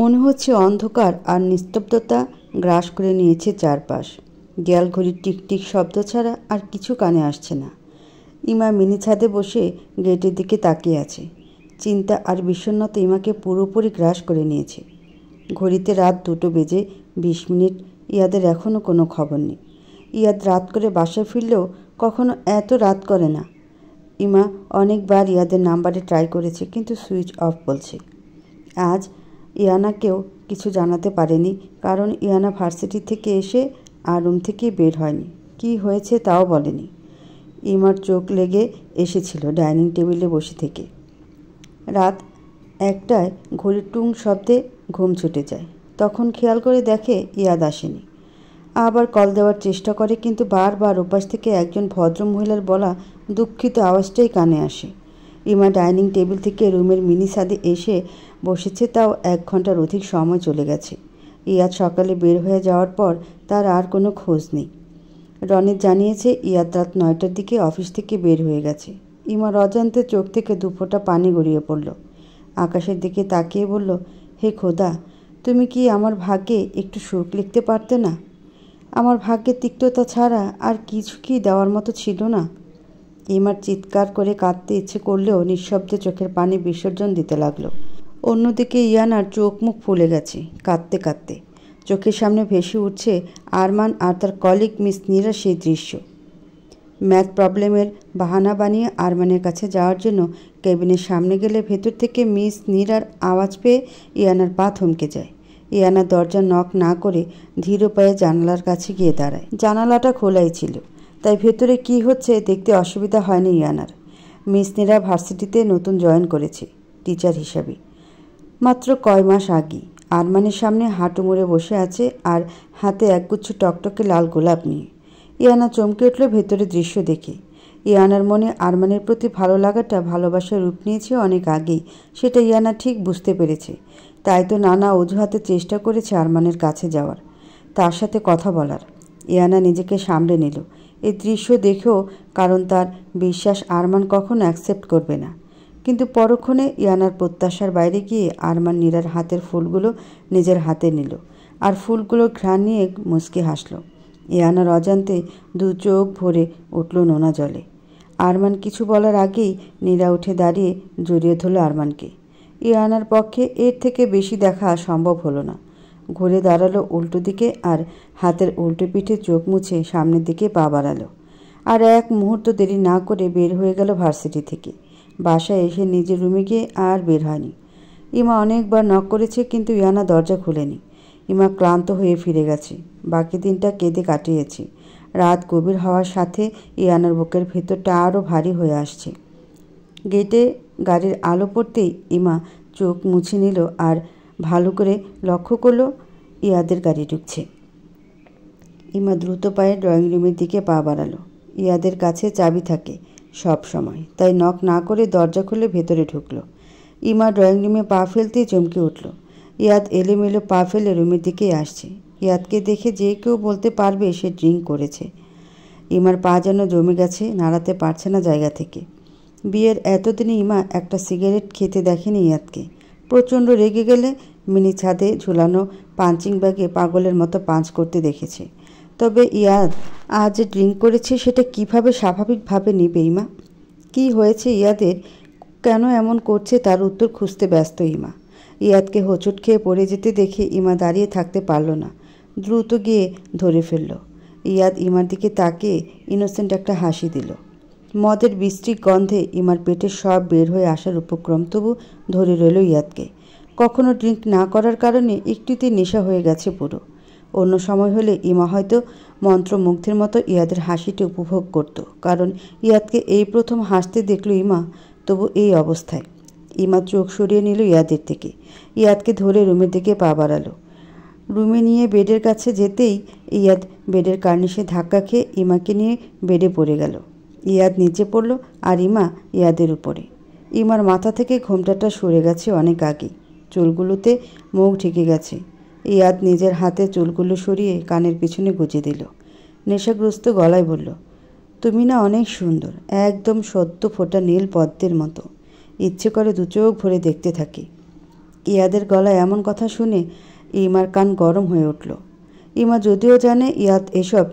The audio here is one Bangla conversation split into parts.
মনে হচ্ছে অন্ধকার আর নিস্তব্ধতা গ্রাস করে নিয়েছে চারপাশ গ্যাল ঘড়ির টিকটিক শব্দ ছাড়া আর কিছু কানে আসছে না ইমা মিনি ছাদে বসে গেটের দিকে তাকিয়ে আছে চিন্তা আর বিষণ্নতা ইমাকে পুরোপুরি গ্রাস করে নিয়েছে ঘড়িতে রাত দুটো বেজে বিশ মিনিট ইয়াদের এখনও কোনো খবর নেই ইয়াদ রাত করে বাসায় ফিরলেও কখনো এত রাত করে না ইমা অনেকবার ইয়াদের নাম্বারে ট্রাই করেছে কিন্তু সুইচ অফ বলছে আজ ইয়ানাকেও কিছু জানাতে পারেনি কারণ ইয়ানা ভার্সিটি থেকে এসে আর রুম থেকে বের হয়নি কি হয়েছে তাও বলেনি ইমার চোখ লেগে এসেছিল ডাইনিং টেবিলে বসে থেকে রাত একটায় ঘড়ির টুং শব্দে ঘুম ছুটে যায় তখন খেয়াল করে দেখে ইয়াদ আসেনি আবার কল দেওয়ার চেষ্টা করে কিন্তু বারবার ওপাশ থেকে একজন ভদ্র মহিলার বলা দুঃখিত আওয়াজটাই কানে আসে ইমা ডাইনিং টেবিল থেকে রুমের মিনি সাদে এসে বসেছে তাও এক ঘন্টার অধিক সময় চলে গেছে ইয়াদ সকালে বের হয়ে যাওয়ার পর তার আর কোনো খোঁজ নেই রনিত জানিয়েছে ইয়াদ রাত নয়টার দিকে অফিস থেকে বের হয়ে গেছে ইমার অজান্তে চোখ থেকে দুপোটা পানি গড়িয়ে পড়ল আকাশের দিকে তাকিয়ে বলল হে খোদা তুমি কি আমার ভাগ্যে একটু সুখ লিখতে পারতে না আমার ভাগ্যে তিক্ততা ছাড়া আর কিছু কি দেওয়ার মতো ছিল না ইমার চিৎকার করে কাঁদতে ইচ্ছে করলেও নিঃশব্দে চোখের পানি বিসর্জন দিতে লাগলো অন্যদিকে ইয়ানার চোখ মুখ ফুলে গেছে কাঁদতে কাঁদতে চোখের সামনে ভেসে উঠছে আরমান আর তার কলিগ মিস নিরা সেই দৃশ্য ম্যাথ প্রবলেমের বাহানা বানিয়ে আরমানের কাছে যাওয়ার জন্য কেবিনের সামনে গেলে ভেতর থেকে মিস নিরার আওয়াজ পেয়ে ইয়ানার পা থমকে যায় ইয়ানা দরজা নক না করে ধীর পায়ে জানালার কাছে গিয়ে দাঁড়ায় জানালাটা খোলাই ছিল তাই ভেতরে কি হচ্ছে দেখতে অসুবিধা হয়নি ইয়ানার মিস নিরা ভার্সিটিতে নতুন জয়েন করেছে টিচার হিসাবে মাত্র কয় মাস আগে আরমানের সামনে হাঁটু মুড়ে বসে আছে আর হাতে একগুচ্ছ টকটকে লাল গোলাপ নিয়ে ইয়ানা চমকে উঠল ভেতরে দৃশ্য দেখে ইয়ানার মনে আরমানের প্রতি ভালো লাগাটা ভালোবাসার রূপ নিয়েছে অনেক আগেই সেটা ইয়ানা ঠিক বুঝতে পেরেছে তাই তো নানা অজুহাতে চেষ্টা করেছে আরমানের কাছে যাওয়ার তার সাথে কথা বলার ইয়ানা নিজেকে সামলে নিল এই দৃশ্য দেখেও কারণ তার বিশ্বাস আরমান কখনো অ্যাকসেপ্ট করবে না কিন্তু পরক্ষণে ইয়ানার প্রত্যাশার বাইরে গিয়ে আরমান নীরার হাতের ফুলগুলো নিজের হাতে নিল আর ফুলগুলো ঘ্রাণ নিয়ে মুসকে হাসল ইয়ানার অজান্তে দু চোখ ভরে উঠল নোনা জলে আরমান কিছু বলার আগেই নীরা উঠে দাঁড়িয়ে জড়িয়ে ধরল আরমানকে ইয়ানার পক্ষে এর থেকে বেশি দেখা সম্ভব হলো না ঘুরে দাঁড়ালো উল্টো দিকে আর হাতের উল্টো পিঠে চোখ মুছে সামনের দিকে পা বাড়ালো আর এক মুহূর্ত দেরি না করে বের হয়ে গেল ভার্সিটি থেকে বাসায় এসে নিজের রুমে গিয়ে আর বের হয়নি ইমা অনেকবার নক করেছে কিন্তু ইয়ানা দরজা খুলেনি ইমা ক্লান্ত হয়ে ফিরে গেছে বাকি দিনটা কেঁদে কাটিয়েছি রাত গভীর হওয়ার সাথে ইয়ানার বুকের ভেতরটা আরও ভারী হয়ে আসছে গেটে গাড়ির আলো পড়তেই ইমা চোখ মুছে নিল আর ভালো করে লক্ষ্য করলো ইয়াদের গাড়ি ঢুকছে ইমা দ্রুত পায়ে ড্রয়িং রুমের দিকে পা বাড়ালো ইয়াদের কাছে চাবি থাকে সব সময় তাই নখ না করে দরজা খুলে ভেতরে ঢুকল ইমা ড্রয়িং রুমে পা ফেলতেই চমকে উঠল ইয়াদ এলোমেলো পা ফেলে রুমের দিকেই আসছে ইয়াদকে দেখে যে কেউ বলতে পারবে সে ড্রিঙ্ক করেছে ইমার পা যেন জমে গেছে নাড়াতে পারছে না জায়গা থেকে বিয়ের এতদিনে ইমা একটা সিগারেট খেতে দেখেনি ইয়াদকে প্রচণ্ড রেগে গেলে মিনি ছাদে ঝুলানো পাঞ্চিং ব্যাগে পাগলের মতো পাঞ্চ করতে দেখেছে তবে ইয়াদ আজ ড্রিঙ্ক করেছে সেটা কিভাবে স্বাভাবিকভাবে নেবে ইমা কি হয়েছে ইয়াদের কেন এমন করছে তার উত্তর খুঁজতে ব্যস্ত ইমা ইয়াদকে হোঁচট খেয়ে পড়ে যেতে দেখে ইমা দাঁড়িয়ে থাকতে পারল না দ্রুত গিয়ে ধরে ফেলল ইয়াদ ইমার দিকে তাকে ইনোসেন্ট একটা হাসি দিল মদের বৃষ্টির গন্ধে ইমার পেটে সব বের হয়ে আসার উপক্রম তবু ধরে রইল ইয়াদকে কখনো ড্রিঙ্ক না করার কারণে একটুতে নেশা হয়ে গেছে পুরো অন্য সময় হলে ইমা হয়তো মন্ত্রমুগ্ধের মতো ইয়াদের হাসিটি উপভোগ করত কারণ ইয়াদকে এই প্রথম হাসতে দেখল ইমা তবু এই অবস্থায় ইমা চোখ সরিয়ে নিল ইয়াদের থেকে ইয়াদকে ধরে রুমের দিকে পা বাড়ালো রুমে নিয়ে বেডের কাছে যেতেই ইয়াদ বেডের কার্নিশে ধাক্কা খেয়ে ইমাকে নিয়ে বেডে পড়ে গেল ইয়াদ নিচে পড়ল আর ইমা ইয়াদের উপরে ইমার মাথা থেকে ঘোমটাটা সরে গেছে অনেক আগে চুলগুলোতে মুখ ঢেকে গেছে ইয়াদ নিজের হাতে চুলগুলো সরিয়ে কানের পিছনে গুঁজে দিল নেশাগ্রস্ত গলায় বলল তুমি না অনেক সুন্দর একদম সদ্য ফোটা নীল পদ্মের মতো ইচ্ছে করে দু চোখ ভরে দেখতে থাকি ইয়াদের গলায় এমন কথা শুনে ইমার কান গরম হয়ে উঠল ইমা যদিও জানে ইয়াদ এসব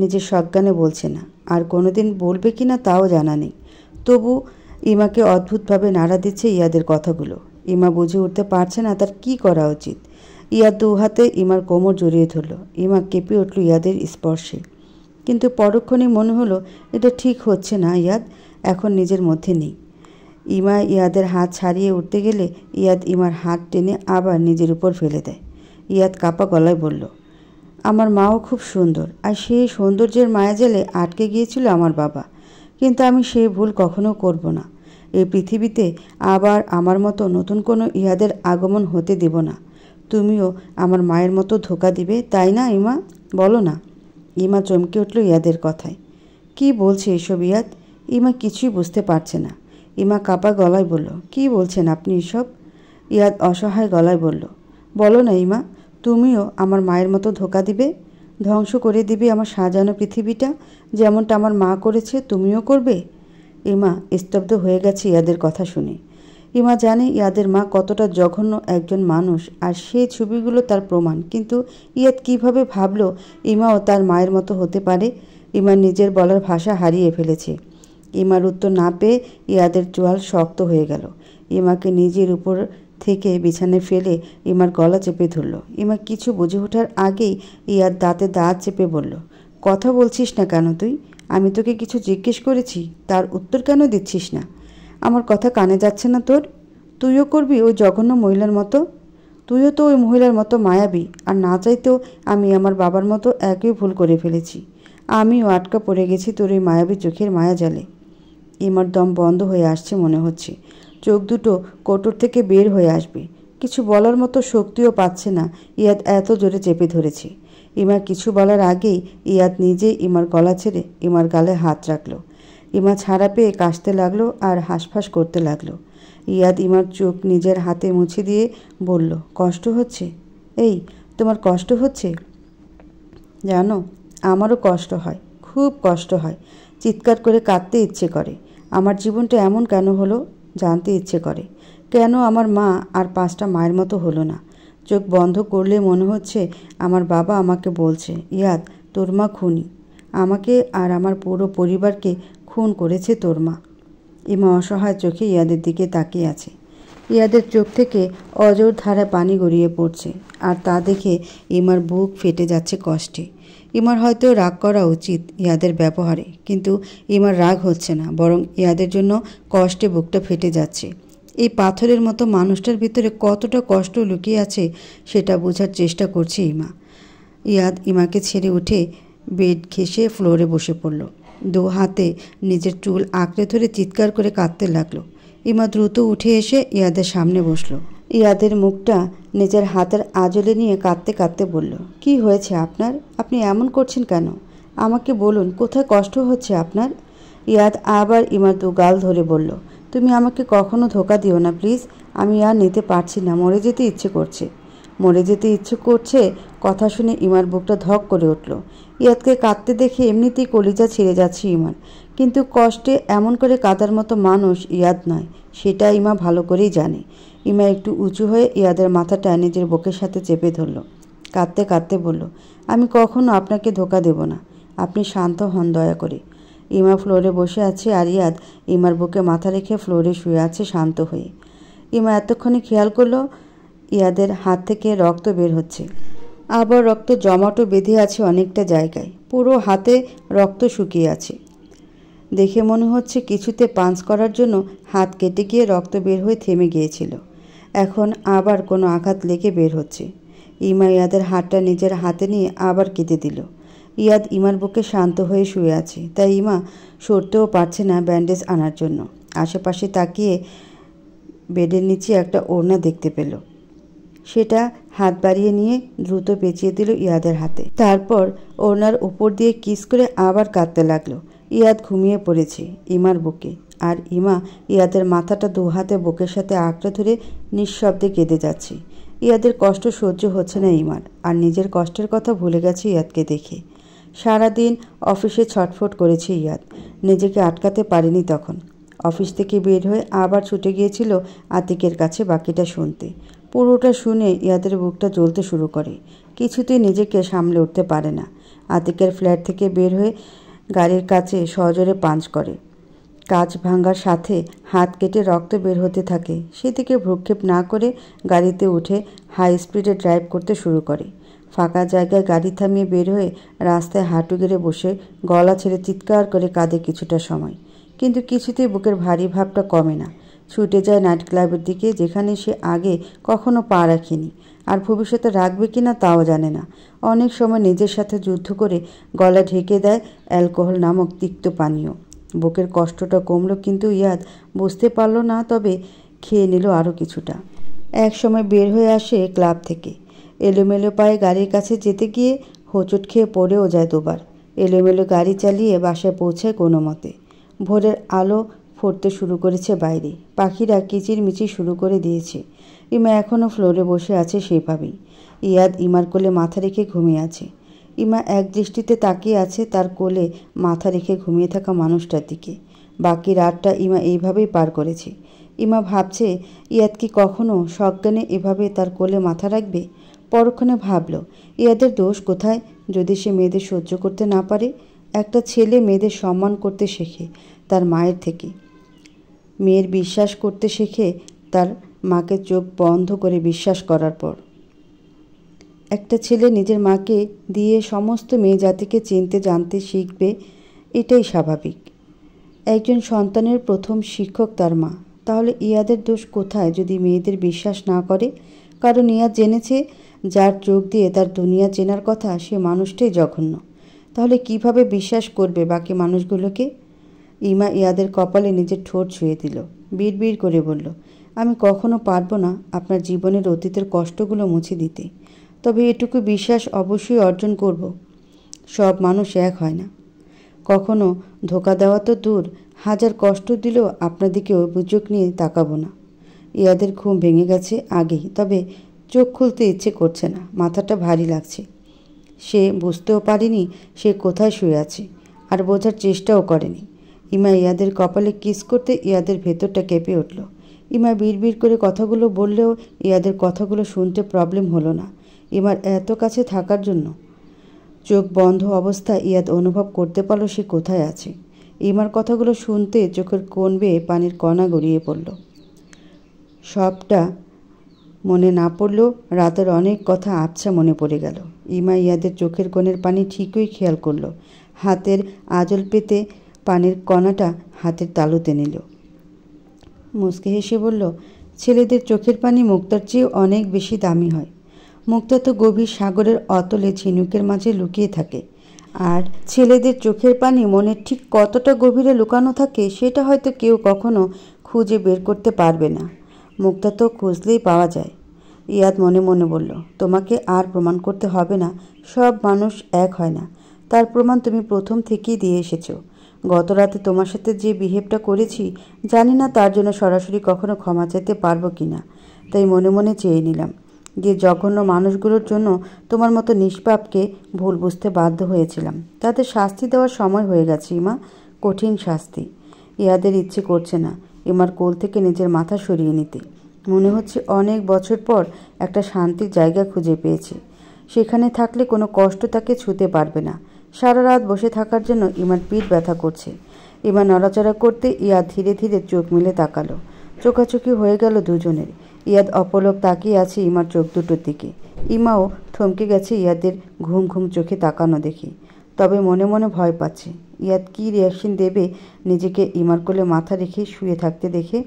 নিজের সজ্ঞানে বলছে না আর কোনোদিন বলবে কি না তাও জানা নেই তবু ইমাকে অদ্ভুতভাবে নাড়া দিচ্ছে ইয়াদের কথাগুলো ইমা বুঝে উঠতে পারছে না তার কি করা উচিত ইয়া দু হাতে ইমার কোমর জড়িয়ে ধরল ইমা কেঁপে উঠল ইয়াদের স্পর্শে কিন্তু পরক্ষণে মনে হলো এটা ঠিক হচ্ছে না ইয়াদ এখন নিজের মধ্যে নেই ইমা ইয়াদের হাত ছাড়িয়ে উঠতে গেলে ইয়াদ ইমার হাত টেনে আবার নিজের উপর ফেলে দেয় ইয়াদ কাপা গলায় বলল আমার মাও খুব সুন্দর আর সেই সৌন্দর্যের মায়া জেলে আটকে গিয়েছিল আমার বাবা কিন্তু আমি সেই ভুল কখনো করব না এই পৃথিবীতে আবার আমার মতো নতুন কোনো ইহাদের আগমন হতে দেব না তুমিও আমার মায়ের মতো ধোকা দিবে তাই না ইমা বলো না ইমা চমকে উঠল ইয়াদের কথায় কি বলছে এসব ইয়াদ ইমা কিছুই বুঝতে পারছে না ইমা কাপা গলায় বলল কি বলছেন আপনি এসব ইয়াদ অসহায় গলায় বলল বলো না ইমা তুমিও আমার মায়ের মতো ধোকা দিবে ধ্বংস করে দিবে আমার সাজানো পৃথিবীটা যেমনটা আমার মা করেছে তুমিও করবে ইমা স্তব্ধ হয়ে গেছে ইয়াদের কথা শুনে ইমা জানে ইয়াদের মা কতটা জঘন্য একজন মানুষ আর সেই ছবিগুলো তার প্রমাণ কিন্তু ইয়াদ কিভাবে ভাবলো ইমাও তার মায়ের মতো হতে পারে ইমা নিজের বলার ভাষা হারিয়ে ফেলেছে ইমার উত্তর না পেয়ে ইয়াদের চোয়াল শক্ত হয়ে গেল ইমাকে নিজের উপর থেকে বিছানে ফেলে ইমার গলা চেপে ধরল ইমা কিছু বুঝে ওঠার আগেই ইয়াদ দাঁতে দাঁত চেপে বলল কথা বলছিস না কেন তুই আমি তোকে কিছু জিজ্ঞেস করেছি তার উত্তর কেন দিচ্ছিস না আমার কথা কানে যাচ্ছে না তোর তুইও করবি ওই জঘন্য মহিলার মতো তুইও তো ওই মহিলার মতো মায়াবী আর না চাইতেও আমি আমার বাবার মতো একই ভুল করে ফেলেছি আমিও আটকা পড়ে গেছি তোর ওই মায়াবী চোখের মায়া জালে এমার দম বন্ধ হয়ে আসছে মনে হচ্ছে চোখ দুটো কোটর থেকে বের হয়ে আসবে কিছু বলার মতো শক্তিও পাচ্ছে না ইয়াদ এত জোরে চেপে ধরেছে ইমার কিছু বলার আগেই ইয়াদ নিজে ইমার গলা ছেড়ে ইমার গালে হাত রাখলো ইমা ছাড়া পেয়ে কাশতে লাগলো আর হাঁসফাঁস করতে লাগলো ইয়াদ ইমার চোখ নিজের হাতে মুছে দিয়ে বলল কষ্ট হচ্ছে এই তোমার কষ্ট হচ্ছে জানো আমারও কষ্ট হয় খুব কষ্ট হয় চিৎকার করে কাঁদতে ইচ্ছে করে আমার জীবনটা এমন কেন হলো জানতে ইচ্ছে করে কেন আমার মা আর পাঁচটা মায়ের মতো হলো না চোখ বন্ধ করলে মনে হচ্ছে আমার বাবা আমাকে বলছে ইয়াদ তোর মা খুনি আমাকে আর আমার পুরো পরিবারকে খুন করেছে তোর মা ইমা অসহায় চোখে ইয়াদের দিকে তাকিয়ে আছে ইয়াদের চোখ থেকে অজর ধারা পানি গড়িয়ে পড়ছে আর তা দেখে ইমার বুক ফেটে যাচ্ছে কষ্টে ইমার হয়তো রাগ করা উচিত ইয়াদের ব্যবহারে কিন্তু ইমার রাগ হচ্ছে না বরং ইয়াদের জন্য কষ্টে বুকটা ফেটে যাচ্ছে এই পাথরের মতো মানুষটার ভিতরে কতটা কষ্ট লুকিয়ে আছে সেটা বোঝার চেষ্টা করছে ইমা ইয়াদ ইমাকে ছেড়ে উঠে বেড ঘেসে ফ্লোরে বসে পড়ল দু হাতে নিজের চুল আঁকড়ে ধরে চিৎকার করে কাঁদতে লাগলো ইমা দ্রুত উঠে এসে ইয়াদের সামনে বসলো ইয়াদের মুখটা নিজের হাতের আজলে নিয়ে কাঁদতে কাঁদতে বলল কি হয়েছে আপনার আপনি এমন করছেন কেন আমাকে বলুন কোথায় কষ্ট হচ্ছে আপনার ইয়াদ আবার ইমার দু গাল ধরে বলল তুমি আমাকে কখনো ধোকা দিও না প্লিজ আমি আর নিতে পারছি না মরে যেতে ইচ্ছে করছে মরে যেতে ইচ্ছে করছে কথা শুনে ইমার বুকটা ধক করে উঠল ইয়াদকে কাঁদতে দেখে এমনিতেই কলিজা ছিঁড়ে যাচ্ছে ইমার কিন্তু কষ্টে এমন করে কাঁদার মতো মানুষ ইয়াদ নয় সেটা ইমা ভালো করেই জানে ইমা একটু উঁচু হয়ে ইয়াদের মাথাটা নিজের বুকের সাথে চেপে ধরল কাঁদতে কাঁদতে বলল আমি কখনো আপনাকে ধোকা দেব না আপনি শান্ত হন দয়া করে ইমা ফ্লোরে বসে আছে আর ইয়াদ ইমার বুকে মাথা রেখে ফ্লোরে শুয়ে আছে শান্ত হয়ে ইমা এতক্ষণে খেয়াল করলো ইয়াদের হাত থেকে রক্ত বের হচ্ছে আবার রক্ত জমাটো বেঁধে আছে অনেকটা জায়গায় পুরো হাতে রক্ত শুকিয়ে আছে দেখে মনে হচ্ছে কিছুতে পাঞ্চ করার জন্য হাত কেটে গিয়ে রক্ত বের হয়ে থেমে গিয়েছিল এখন আবার কোনো আঘাত লেগে বের হচ্ছে ইমা ইয়াদের হাতটা নিজের হাতে নিয়ে আবার কেটে দিল ইয়াদ ইমার বুকে শান্ত হয়ে শুয়ে আছে তাই ইমা সরতেও পারছে না ব্যান্ডেজ আনার জন্য আশেপাশে তাকিয়ে বেডের নিচে একটা ওড়না দেখতে পেলো সেটা হাত বাড়িয়ে নিয়ে দ্রুত পেঁচিয়ে দিল ইয়াদের হাতে তারপর ওনার উপর দিয়ে কিস করে আবার কাঁদতে লাগলো ইয়াদ ঘুমিয়ে পড়েছে ইমার বুকে আর ইমা ইয়াদের মাথাটা দু হাতে বুকের সাথে আঁকড়ে ধরে নিঃশব্দে কেঁদে যাচ্ছে ইয়াদের কষ্ট সহ্য হচ্ছে না ইমার আর নিজের কষ্টের কথা ভুলে গেছে ইয়াদকে দেখে সারাদিন অফিসে ছটফট করেছে ইয়াদ নিজেকে আটকাতে পারেনি তখন অফিস থেকে বের হয়ে আবার ছুটে গিয়েছিল আতিকের কাছে বাকিটা শুনতে পুরোটা শুনে ইয়াদের বুকটা জ্বলতে শুরু করে কিছুতেই নিজেকে সামলে উঠতে পারে না আতিকের ফ্ল্যাট থেকে বের হয়ে গাড়ির কাছে সজোরে পাঞ্চ করে কাজ ভাঙার সাথে হাত কেটে রক্ত বের হতে থাকে সেদিকে ভ্রুক্ষেপ না করে গাড়িতে উঠে হাই স্পিডে ড্রাইভ করতে শুরু করে ফাঁকা জায়গায় গাড়ি থামিয়ে বের হয়ে রাস্তায় হাঁটু গেড়ে বসে গলা ছেড়ে চিৎকার করে কাঁদে কিছুটা সময় কিন্তু কিছুতেই বুকের ভারী ভাবটা কমে না ছুটে যায় নাইট ক্লাবের দিকে যেখানে সে আগে কখনো পা রাখেনি আর ভবিষ্যতে রাখবে কি না তাও জানে না অনেক সময় নিজের সাথে যুদ্ধ করে গলা ঢেকে দেয় অ্যালকোহল নামক তিক্ত পানীয় বুকের কষ্টটা কমলো কিন্তু ইয়াদ বুঝতে পারল না তবে খেয়ে নিল আরও কিছুটা এক সময় বের হয়ে আসে ক্লাব থেকে এলোমেলো পায়ে গাড়ির কাছে যেতে গিয়ে হোঁচট খেয়ে পড়েও যায় দুবার এলোমেলো গাড়ি চালিয়ে বাসায় পৌঁছায় কোনো মতে ভোরের আলো করতে শুরু করেছে বাইরে পাখিরা কিচির মিচি শুরু করে দিয়েছে ইমা এখনও ফ্লোরে বসে আছে সেভাবেই ইয়াদ ইমার কোলে মাথা রেখে ঘুমিয়ে আছে ইমা এক দৃষ্টিতে তাকিয়ে আছে তার কোলে মাথা রেখে ঘুমিয়ে থাকা মানুষটার দিকে বাকি রাতটা ইমা এইভাবেই পার করেছে ইমা ভাবছে ইয়াদ কি কখনো সজ্ঞানে এভাবে তার কোলে মাথা রাখবে পরক্ষণে ভাবল ইয়াদের দোষ কোথায় যদি সে মেয়েদের সহ্য করতে না পারে একটা ছেলে মেয়েদের সম্মান করতে শেখে তার মায়ের থেকে মেয়ের বিশ্বাস করতে শেখে তার মাকে চোখ বন্ধ করে বিশ্বাস করার পর একটা ছেলে নিজের মাকে দিয়ে সমস্ত মেয়ে জাতিকে চিনতে জানতে শিখবে এটাই স্বাভাবিক একজন সন্তানের প্রথম শিক্ষক তার মা তাহলে ইয়াদের দোষ কোথায় যদি মেয়েদের বিশ্বাস না করে কারণ ইয়া জেনেছে যার চোখ দিয়ে তার দুনিয়া চেনার কথা সে মানুষটাই জঘন্য তাহলে কিভাবে বিশ্বাস করবে বাকি মানুষগুলোকে ইমা ইয়াদের কপালে নিজের ঠোঁট ছুঁয়ে দিল বিড় বিড় করে বলল আমি কখনো পারবো না আপনার জীবনের অতীতের কষ্টগুলো মুছে দিতে তবে এটুকু বিশ্বাস অবশ্যই অর্জন করব। সব মানুষ এক হয় না কখনো ধোকা দেওয়া তো দূর হাজার কষ্ট দিলেও আপনাদিকে অভিযোগ নিয়ে তাকাবো না ইয়াদের ঘুম ভেঙে গেছে আগেই তবে চোখ খুলতে ইচ্ছে করছে না মাথাটা ভারী লাগছে সে বুঝতেও পারেনি সে কোথায় শুয়ে আছে আর বোঝার চেষ্টাও করেনি ইমা ইয়াদের কপালে কিস করতে ইয়াদের ভেতরটা কেঁপে উঠল ইমা বিড়বিড় করে কথাগুলো বললেও ইয়াদের কথাগুলো শুনতে প্রবলেম হলো না ইমার এত কাছে থাকার জন্য চোখ বন্ধ অবস্থা ইয়াদ অনুভব করতে পারলো সে কোথায় আছে ইমার কথাগুলো শুনতে চোখের কোন বেয়ে পানির কণা গড়িয়ে পড়ল সবটা মনে না পড়লেও রাতের অনেক কথা আবছা মনে পড়ে গেল ইমা ইয়াদের চোখের কোণের পানি ঠিকই খেয়াল করলো হাতের আজল পেতে পানের কণাটা হাতের তালুতে নিল মুসকে হেসে বলল ছেলেদের চোখের পানি মুক্তার চেয়ে অনেক বেশি দামি হয় মুক্তা তো গভীর সাগরের অতলে ঝিনুকের মাঝে লুকিয়ে থাকে আর ছেলেদের চোখের পানি মনের ঠিক কতটা গভীরে লুকানো থাকে সেটা হয়তো কেউ কখনো খুঁজে বের করতে পারবে না মুক্তা তো খুঁজলেই পাওয়া যায় ইয়াদ মনে মনে বলল তোমাকে আর প্রমাণ করতে হবে না সব মানুষ এক হয় না তার প্রমাণ তুমি প্রথম থেকেই দিয়ে এসেছো গত রাতে তোমার সাথে যে বিহেভটা করেছি জানি না তার জন্য সরাসরি কখনো ক্ষমা চাইতে পারবো কি না তাই মনে মনে চেয়ে নিলাম যে জঘন্য মানুষগুলোর জন্য তোমার মতো নিষ্পাপকে ভুল বুঝতে বাধ্য হয়েছিলাম তাতে শাস্তি দেওয়ার সময় হয়ে গেছে ইমা কঠিন শাস্তি ইয়াদের ইচ্ছে করছে না ইমার কোল থেকে নিজের মাথা সরিয়ে নিতে মনে হচ্ছে অনেক বছর পর একটা শান্তির জায়গা খুঁজে পেয়েছে সেখানে থাকলে কোনো কষ্ট তাকে ছুতে পারবে না সারা রাত বসে থাকার জন্য ইমার পিঠ ব্যথা করছে ইমা নড়াচড়া করতে ইয়াদ ধীরে ধীরে চোখ মিলে তাকালো চোখাচোখি হয়ে গেল দুজনের ইয়াদ অপলক তাকিয়ে আছে ইমার চোখ দুটোর দিকে ইমাও থমকে গেছে ইয়াদের ঘুম ঘুম চোখে তাকানো দেখে তবে মনে মনে ভয় পাচ্ছে ইয়াদ কি রিয়াকশন দেবে নিজেকে ইমার কোলে মাথা রেখে শুয়ে থাকতে দেখে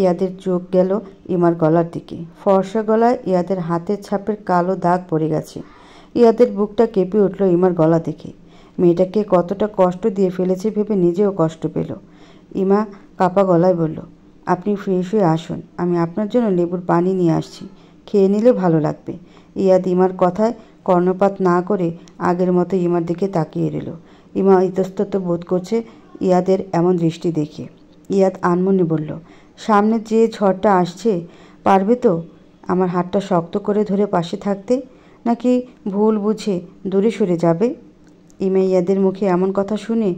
ইয়াদের চোখ গেল ইমার গলার দিকে ফর্সা গলায় ইয়াদের হাতের ছাপের কালো দাগ পড়ে গেছে ইহাদের বুকটা কেঁপে উঠল ইমার গলা দেখে মেয়েটাকে কতটা কষ্ট দিয়ে ফেলেছে ভেবে নিজেও কষ্ট পেল ইমা কাপা গলায় বলল আপনি ফ্রেশ হয়ে আসুন আমি আপনার জন্য লেবুর পানি নিয়ে আসছি খেয়ে নিলে ভালো লাগবে ইয়াদ ইমার কথায় কর্ণপাত না করে আগের মতো ইমার দিকে তাকিয়ে রইল ইমা ইতস্তত বোধ করছে ইয়াদের এমন দৃষ্টি দেখে ইয়াদ আনমনে বলল সামনে যে ঝড়টা আসছে পারবে তো আমার হাতটা শক্ত করে ধরে পাশে থাকতে নাকি ভুল বুঝে দূরে সরে যাবে ইমাইয়াদের ইয়াদের মুখে এমন কথা শুনে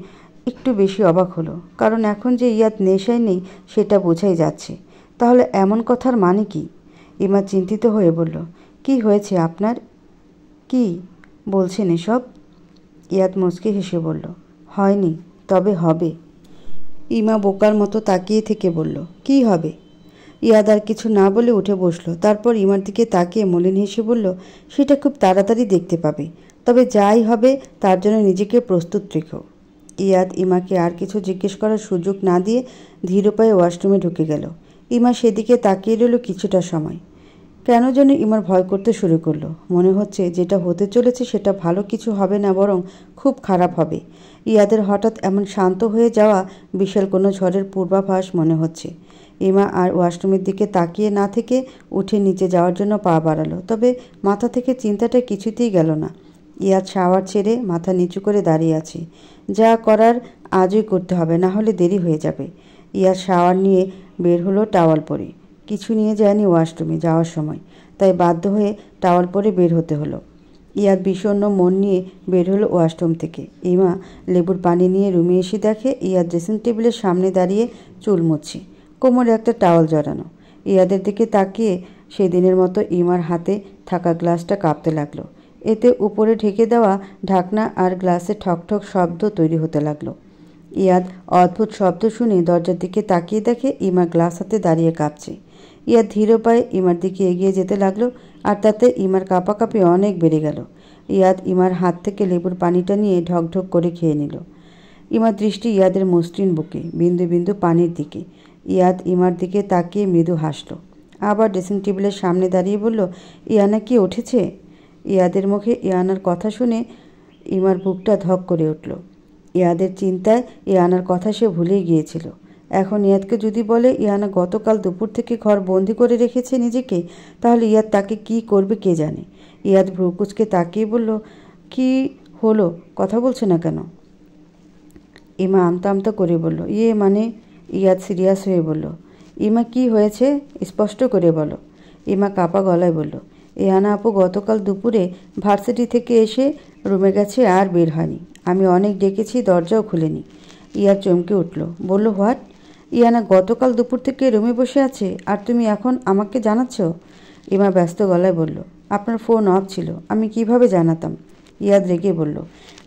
একটু বেশি অবাক হলো কারণ এখন যে ইয়াদ নেশায় নেই সেটা বোঝাই যাচ্ছে তাহলে এমন কথার মানে কি ইমা চিন্তিত হয়ে বলল কি হয়েছে আপনার কি বলছেন এসব ইয়াদ মুচকি হেসে বলল হয়নি তবে হবে ইমা বোকার মতো তাকিয়ে থেকে বলল কি হবে ইয়াদ আর কিছু না বলে উঠে বসলো তারপর ইমার দিকে তাকিয়ে মলিন হেসে বলল সেটা খুব তাড়াতাড়ি দেখতে পাবে তবে যাই হবে তার জন্য নিজেকে প্রস্তুত রেখো ইয়াদ ইমাকে আর কিছু জিজ্ঞেস করার সুযোগ না দিয়ে ধীর পায়ে ওয়াশরুমে ঢুকে গেল ইমা সেদিকে তাকিয়ে রইল কিছুটা সময় কেন যেন ইমার ভয় করতে শুরু করলো মনে হচ্ছে যেটা হতে চলেছে সেটা ভালো কিছু হবে না বরং খুব খারাপ হবে ইয়াদের হঠাৎ এমন শান্ত হয়ে যাওয়া বিশাল কোনো ঝড়ের পূর্বাভাস মনে হচ্ছে এমা আর ওয়াশরুমের দিকে তাকিয়ে না থেকে উঠে নিচে যাওয়ার জন্য পা বাড়ালো তবে মাথা থেকে চিন্তাটা কিছুতেই গেল না ইয়াদ শাওয়ার ছেড়ে মাথা নিচু করে দাঁড়িয়ে আছে যা করার আজই করতে হবে না হলে দেরি হয়ে যাবে ইয়াদ শাওয়ার নিয়ে বের হলো টাওয়াল পরে কিছু নিয়ে যায়নি ওয়াশরুমে যাওয়ার সময় তাই বাধ্য হয়ে টাওয়াল পরে বের হতে হলো ইয়াদ বিষণ্ন মন নিয়ে বের হলো ওয়াশরুম থেকে ইমা লেবুর পানি নিয়ে রুমে এসে দেখে ইয়াদ ড্রেসিং টেবিলের সামনে দাঁড়িয়ে চুল মুচ্ছে কোমরে একটা টাওয়াল জড়ানো ইয়াদের দিকে তাকিয়ে সেদিনের মতো ইমার হাতে থাকা গ্লাসটা কাঁপতে লাগলো এতে উপরে ঢেকে দেওয়া ঢাকনা আর গ্লাসে ঠকঠক শব্দ তৈরি হতে লাগলো ইয়াদ অদ্ভুত শব্দ শুনে দরজার দিকে তাকিয়ে দেখে ইমা গ্লাস হাতে দাঁড়িয়ে কাঁপছে ইয়াদ ধীর পায়ে ইমার দিকে এগিয়ে যেতে লাগলো আর তাতে ইমার কাঁপাকাঁপি অনেক বেড়ে গেল ইয়াদ ইমার হাত থেকে লেবুর পানিটা নিয়ে ঢকঢক করে খেয়ে নিল ইমার দৃষ্টি ইয়াদের মসৃণ বুকে বিন্দু বিন্দু পানির দিকে ইয়াদ ইমার দিকে তাকিয়ে মৃদু হাসল আবার ড্রেসিং টেবিলের সামনে দাঁড়িয়ে বলল ইয়ানা কি উঠেছে ইয়াদের মুখে ইয়ানার কথা শুনে ইমার বুকটা ধক করে উঠল ইয়াদের চিন্তায় ইয়ানার কথা সে ভুলেই গিয়েছিল এখন ইয়াদকে যদি বলে ইয়ানা গতকাল দুপুর থেকে ঘর বন্দি করে রেখেছে নিজেকে তাহলে ইয়াদ তাকে কি করবে কে জানে ইয়াদ ভ্রুকুচকে তাকিয়ে বলল কি হলো কথা বলছে না কেন ইমা আমতা আমতা করে বলল ইয়ে মানে ইয়াদ সিরিয়াস হয়ে বলল ইমা কি হয়েছে স্পষ্ট করে বলো ইমা কাপা গলায় বলল এহানা আপু গতকাল দুপুরে ভার্সিটি থেকে এসে রুমে গেছে আর বের হয়নি আমি অনেক ডেকেছি দরজাও খুলেনি ইয়া চমকে উঠল বলল হোয়াট ইয়ানা গতকাল দুপুর থেকে রুমে বসে আছে আর তুমি এখন আমাকে জানাচ্ছ ইমা ব্যস্ত গলায় বলল আপনার ফোন অফ ছিল আমি কিভাবে জানাতাম ইয়াদ রেগে বলল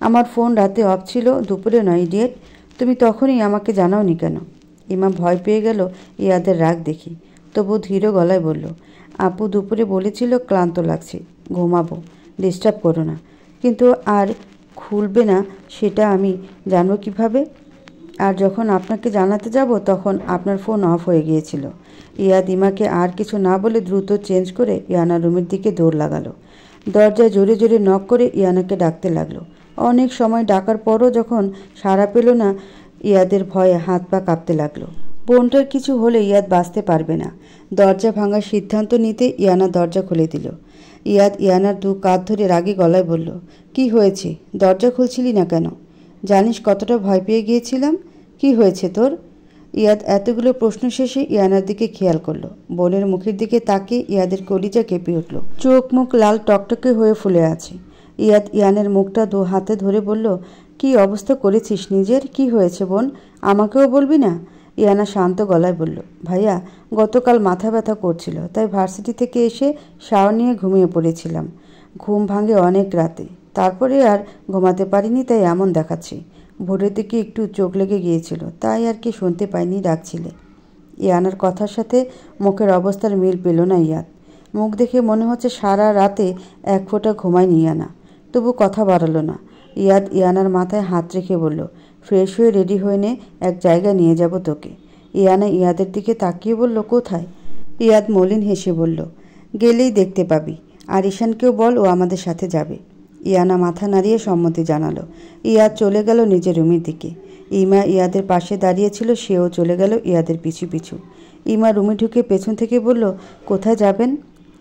আমার ফোন রাতে অফ ছিল দুপুরে নয় ডেট তুমি তখনই আমাকে জানাওনি কেন ইমা ভয় পেয়ে গেল ইয়াদের রাগ দেখি তবু ধীর গলায় বলল আপু দুপুরে বলেছিল ক্লান্ত লাগছে ঘুমাবো ডিস্টার্ব করো না কিন্তু আর খুলবে না সেটা আমি জানবো কিভাবে আর যখন আপনাকে জানাতে যাব তখন আপনার ফোন অফ হয়ে গিয়েছিল ইয়াদ ইমাকে আর কিছু না বলে দ্রুত চেঞ্জ করে ইয়ানা রুমের দিকে দৌড় লাগালো দরজায় জোরে জোরে নক করে ইয়ানাকে ডাকতে লাগলো অনেক সময় ডাকার পরও যখন সাড়া পেল না ইয়াদের ভয়ে হাত পা কাঁপতে লাগলো বোনটার কিছু হলে ইয়াদ বাঁচতে পারবে না দরজা ভাঙার সিদ্ধান্ত নিতে ইয়ানা দরজা খুলে দিল ইয়াদ ইয়ানার দু কাঁধ ধরে রাগে গলায় বলল কি হয়েছে দরজা খুলছিলি না কেন জানিস কতটা ভয় পেয়ে গিয়েছিলাম কি হয়েছে তোর ইয়াদ এতগুলো প্রশ্ন শেষে ইয়ানার দিকে খেয়াল করলো বোনের মুখের দিকে তাকে ইয়াদের কলিজা কেঁপে উঠল চোখ মুখ লাল টকটকে হয়ে ফুলে আছে ইয়াদ ইয়ানের মুখটা দু হাতে ধরে বলল কি অবস্থা করেছিস নিজের কি হয়েছে বোন আমাকেও বলবি না ইয়ানা শান্ত গলায় বলল ভাইয়া গতকাল মাথা ব্যথা করছিল তাই ভার্সিটি থেকে এসে শাওয়ার নিয়ে ঘুমিয়ে পড়েছিলাম ঘুম ভাঙে অনেক রাতে তারপরে আর ঘুমাতে পারিনি তাই এমন দেখাচ্ছি ভোরের দিকে একটু চোখ লেগে গিয়েছিল তাই আর কি শুনতে পাইনি ডাকছিলে ইয়ানার কথার সাথে মুখের অবস্থার মিল পেল না ইয়াদ মুখ দেখে মনে হচ্ছে সারা রাতে এক ফোঁটা ঘুমায়নি ইয়ানা তবু কথা বাড়ালো না ইয়াদ ইয়ানার মাথায় হাত রেখে বলল ফ্রেশ হয়ে রেডি হয়ে নে এক জায়গায় নিয়ে যাব তোকে ইয়ানা ইয়াদের দিকে তাকিয়ে বলল কোথায় ইয়াদ মলিন হেসে বলল গেলেই দেখতে পাবি আর ঈশানকেও বল ও আমাদের সাথে যাবে ইয়ানা মাথা নাড়িয়ে সম্মতি জানালো ইয়াদ চলে গেল নিজের রুমের দিকে ইমা ইয়াদের পাশে দাঁড়িয়েছিল সেও চলে গেল ইয়াদের পিছু পিছু ইমা রুমে ঢুকে পেছন থেকে বলল কোথায় যাবেন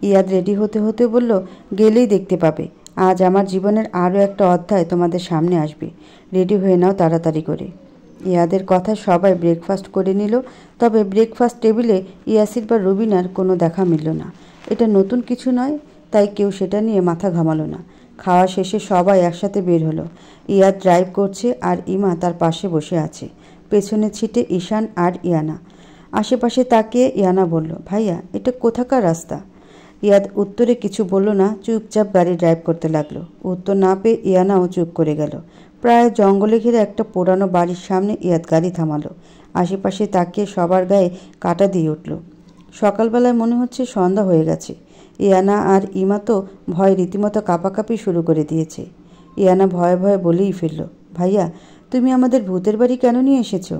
ইয়াদ রেডি হতে হতে বলল গেলেই দেখতে পাবে আজ আমার জীবনের আরও একটা অধ্যায় তোমাদের সামনে আসবে রেডি হয়ে নাও তাড়াতাড়ি করে ইয়াদের কথা সবাই ব্রেকফাস্ট করে নিল তবে ব্রেকফাস্ট টেবিলে ইয়াসির বা রবিনার কোনো দেখা মিলল না এটা নতুন কিছু নয় তাই কেউ সেটা নিয়ে মাথা ঘামালো না খাওয়া শেষে সবাই একসাথে বের হলো ইয়া ড্রাইভ করছে আর ইমা তার পাশে বসে আছে পেছনে ছিটে ঈশান আর ইয়ানা আশেপাশে তাকিয়ে ইয়ানা বলল ভাইয়া এটা কোথাকার রাস্তা ইয়াদ উত্তরে কিছু বলল না চুপচাপ গাড়ি ড্রাইভ করতে লাগলো উত্তর না পেয়ে ইয়ানাও চুপ করে গেল প্রায় জঙ্গলে ঘিরে একটা পুরানো বাড়ির সামনে ইয়াদ গাড়ি থামালো আশেপাশে তাকিয়ে সবার গায়ে কাটা দিয়ে উঠল সকালবেলায় মনে হচ্ছে সন্ধ্যা হয়ে গেছে ইয়ানা আর ইমা তো ভয় রীতিমতো কাপাকাপি শুরু করে দিয়েছে ইয়ানা ভয়ে ভয়ে বলেই ফিরল ভাইয়া তুমি আমাদের ভূতের বাড়ি কেন নিয়ে এসেছো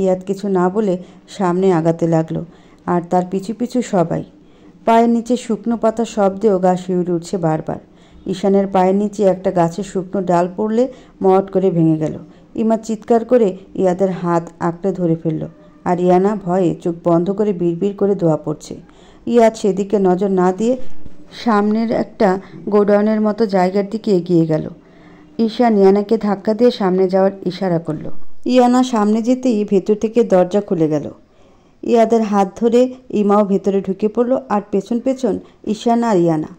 ইয়াদ কিছু না বলে সামনে আগাতে লাগলো আর তার পিছু পিছু সবাই পায়ের নিচে শুকনো পাতা শব্দেও গা শিউরে উঠছে বারবার ঈশানের পায়ের নিচে একটা গাছের শুকনো ডাল পড়লে মট করে ভেঙে গেল ইমা চিৎকার করে ইয়াদের হাত আঁকড়ে ধরে ফেলল আর ইয়ানা ভয়ে চোখ বন্ধ করে বিড়বিড় করে ধোয়া পড়ছে ইয়া সেদিকে নজর না দিয়ে সামনের একটা গোডাউনের মতো জায়গার দিকে এগিয়ে গেল ঈশান ইয়ানাকে ধাক্কা দিয়ে সামনে যাওয়ার ইশারা করলো ইয়ানা সামনে যেতেই ভেতর থেকে দরজা খুলে গেল ইয়াদের হাত ধরে ইমাও ভেতরে ঢুকে পড়লো আর পেছন পেছন ঈশানা আর ইয়ানা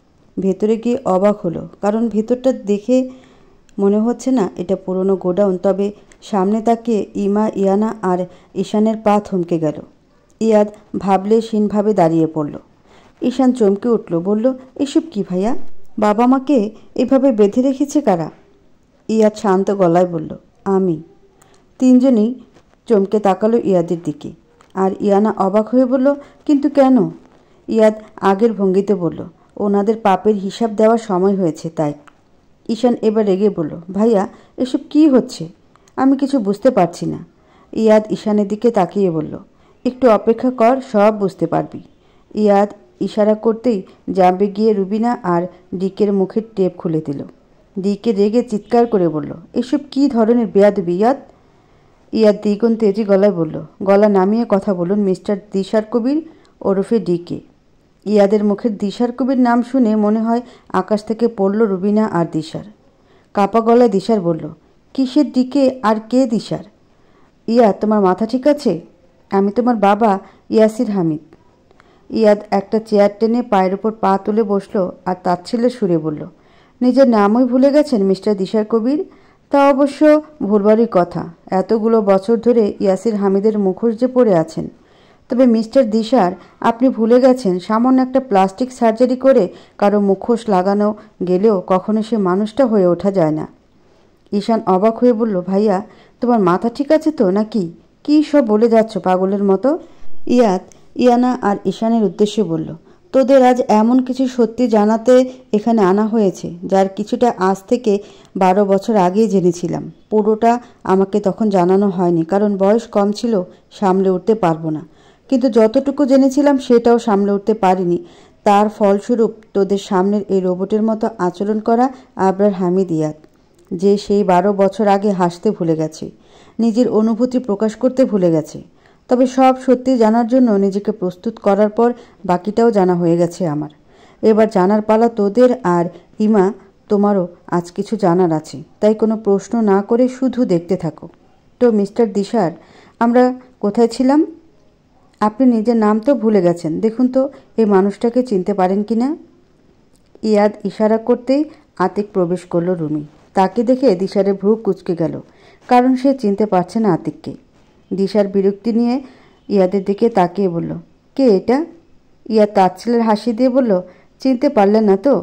ভেতরে গিয়ে অবাক হলো কারণ ভেতরটা দেখে মনে হচ্ছে না এটা পুরনো গোডাউন তবে সামনে তাকিয়ে ইমা ইয়ানা আর ঈশানের পা থমকে গেল ইয়াদ ভাবলে সিনভাবে দাঁড়িয়ে পড়ল ঈশান চমকে উঠল বলল এসব কি ভাইয়া বাবা মাকে এভাবে বেঁধে রেখেছে কারা ইয়াদ শান্ত গলায় বলল আমি তিনজনই চমকে তাকালো ইয়াদের দিকে আর ইয়ানা অবাক হয়ে বলল কিন্তু কেন ইয়াদ আগের ভঙ্গিতে বলল ওনাদের পাপের হিসাব দেওয়ার সময় হয়েছে তাই ঈশান এবার রেগে বলল ভাইয়া এসব কি হচ্ছে আমি কিছু বুঝতে পারছি না ইয়াদ ঈশানের দিকে তাকিয়ে বলল একটু অপেক্ষা কর সব বুঝতে পারবি ইয়াদ ইশারা করতেই জাম্বে গিয়ে রুবিনা আর ডিকের মুখের টেপ খুলে দিল ডিকে রেগে চিৎকার করে বলল এসব কি ধরনের বেয়াদ বিয়াদ ইয়া দ্বিগুণ তেজি গলায় বলল গলা নামিয়ে কথা বলুন মিস্টার দিশার কবির ওরফে ডিকে ইয়াদের মুখের দিশার কবির নাম শুনে মনে হয় আকাশ থেকে পড়ল রুবিনা আর দিশার কাপা গলায় দিশার বলল কিসের ডিকে আর কে দিশার ইয়া তোমার মাথা ঠিক আছে আমি তোমার বাবা ইয়াসির হামিদ ইয়াদ একটা চেয়ার টেনে পায়ের ওপর পা তুলে বসলো আর তার ছেলে সুরে বলল নিজের নামই ভুলে গেছেন মিস্টার দিশার কবির তা অবশ্য ভুলবারই কথা এতগুলো বছর ধরে ইয়াসির হামিদের মুখোশ যে পড়ে আছেন তবে মিস্টার দিশার আপনি ভুলে গেছেন সামান্য একটা প্লাস্টিক সার্জারি করে কারো মুখোশ লাগানো গেলেও কখনো সে মানুষটা হয়ে ওঠা যায় না ঈশান অবাক হয়ে বলল ভাইয়া তোমার মাথা ঠিক আছে তো নাকি কি সব বলে যাচ্ছ পাগলের মতো ইয়াত ইয়ানা আর ঈশানের উদ্দেশ্যে বলল তোদের আজ এমন কিছু সত্যি জানাতে এখানে আনা হয়েছে যার কিছুটা আজ থেকে বারো বছর আগেই জেনেছিলাম পুরোটা আমাকে তখন জানানো হয়নি কারণ বয়স কম ছিল সামলে উঠতে পারবো না কিন্তু যতটুকু জেনেছিলাম সেটাও সামলে উঠতে পারিনি তার ফলস্বরূপ তোদের সামনের এই রোবটের মতো আচরণ করা আবরার হামিদিয়াত যে সেই বারো বছর আগে হাসতে ভুলে গেছে নিজের অনুভূতি প্রকাশ করতে ভুলে গেছে তবে সব সত্যি জানার জন্য নিজেকে প্রস্তুত করার পর বাকিটাও জানা হয়ে গেছে আমার এবার জানার পালা তোদের আর ইমা তোমারও আজ কিছু জানার আছে তাই কোনো প্রশ্ন না করে শুধু দেখতে থাকো তো মিস্টার দিশার আমরা কোথায় ছিলাম আপনি নিজের নাম তো ভুলে গেছেন দেখুন তো এই মানুষটাকে চিনতে পারেন কি না ইয়াদ ইশারা করতেই আতিক প্রবেশ করলো রুমি তাকে দেখে দিশারে ভ্রু কুচকে গেল কারণ সে চিনতে পারছে না আতিককে দিশার বিরক্তি নিয়ে ইয়াদের দিকে তাকিয়ে বলল কে এটা ইয়া তাচ্ছিলের হাসি দিয়ে বলল চিনতে পারলেন না তো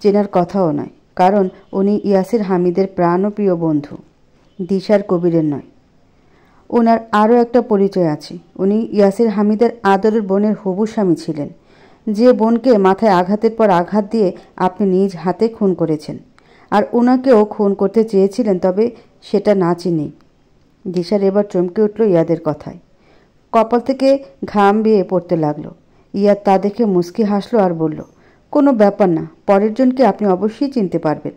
চেনার কথাও নয় কারণ উনি ইয়াসির হামিদের প্রাণপ্রিয় বন্ধু দিশার কবিরের নয় ওনার আরও একটা পরিচয় আছে উনি ইয়াসির হামিদের আদরের বোনের হবু স্বামী ছিলেন যে বোনকে মাথায় আঘাতের পর আঘাত দিয়ে আপনি নিজ হাতে খুন করেছেন আর ওনাকেও খুন করতে চেয়েছিলেন তবে সেটা না চিনেই দিশার এবার চমকে উঠল ইয়াদের কথায় কপাল থেকে ঘাম বেয়ে পড়তে লাগলো ইয়া তা দেখে মুসকি হাসলো আর বলল কোনো ব্যাপার না পরের জনকে আপনি অবশ্যই চিনতে পারবেন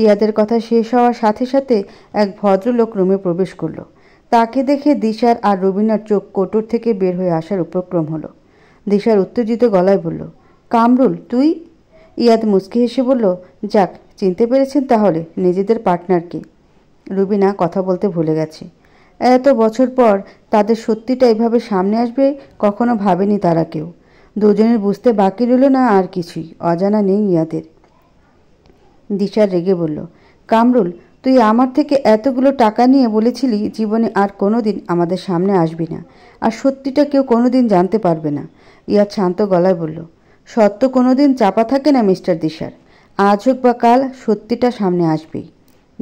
ইয়াদের কথা শেষ হওয়ার সাথে সাথে এক ভদ্রলোক রুমে প্রবেশ করলো তাকে দেখে দিশার আর রবিনার চোখ কোটর থেকে বের হয়ে আসার উপক্রম হলো দিশার উত্তেজিত গলায় বলল কামরুল তুই ইয়াদ মুসকি হেসে বলল যাক চিনতে পেরেছেন তাহলে নিজেদের পার্টনারকে রুবিনা কথা বলতে ভুলে গেছে এত বছর পর তাদের সত্যিটা এভাবে সামনে আসবে কখনো ভাবেনি তারা কেউ দুজনের বুঝতে বাকি রইল না আর কিছুই অজানা নেই ইয়াদের দিশার রেগে বলল কামরুল তুই আমার থেকে এতগুলো টাকা নিয়ে বলেছিলি জীবনে আর কোনো দিন আমাদের সামনে আসবি না আর সত্যিটা কেউ কোনো দিন জানতে পারবে না ইয়াদ শান্ত গলায় বলল সত্য কোনো দিন চাপা থাকে না মিস্টার দিশার আজ হোক বা কাল সত্যিটা সামনে আসবেই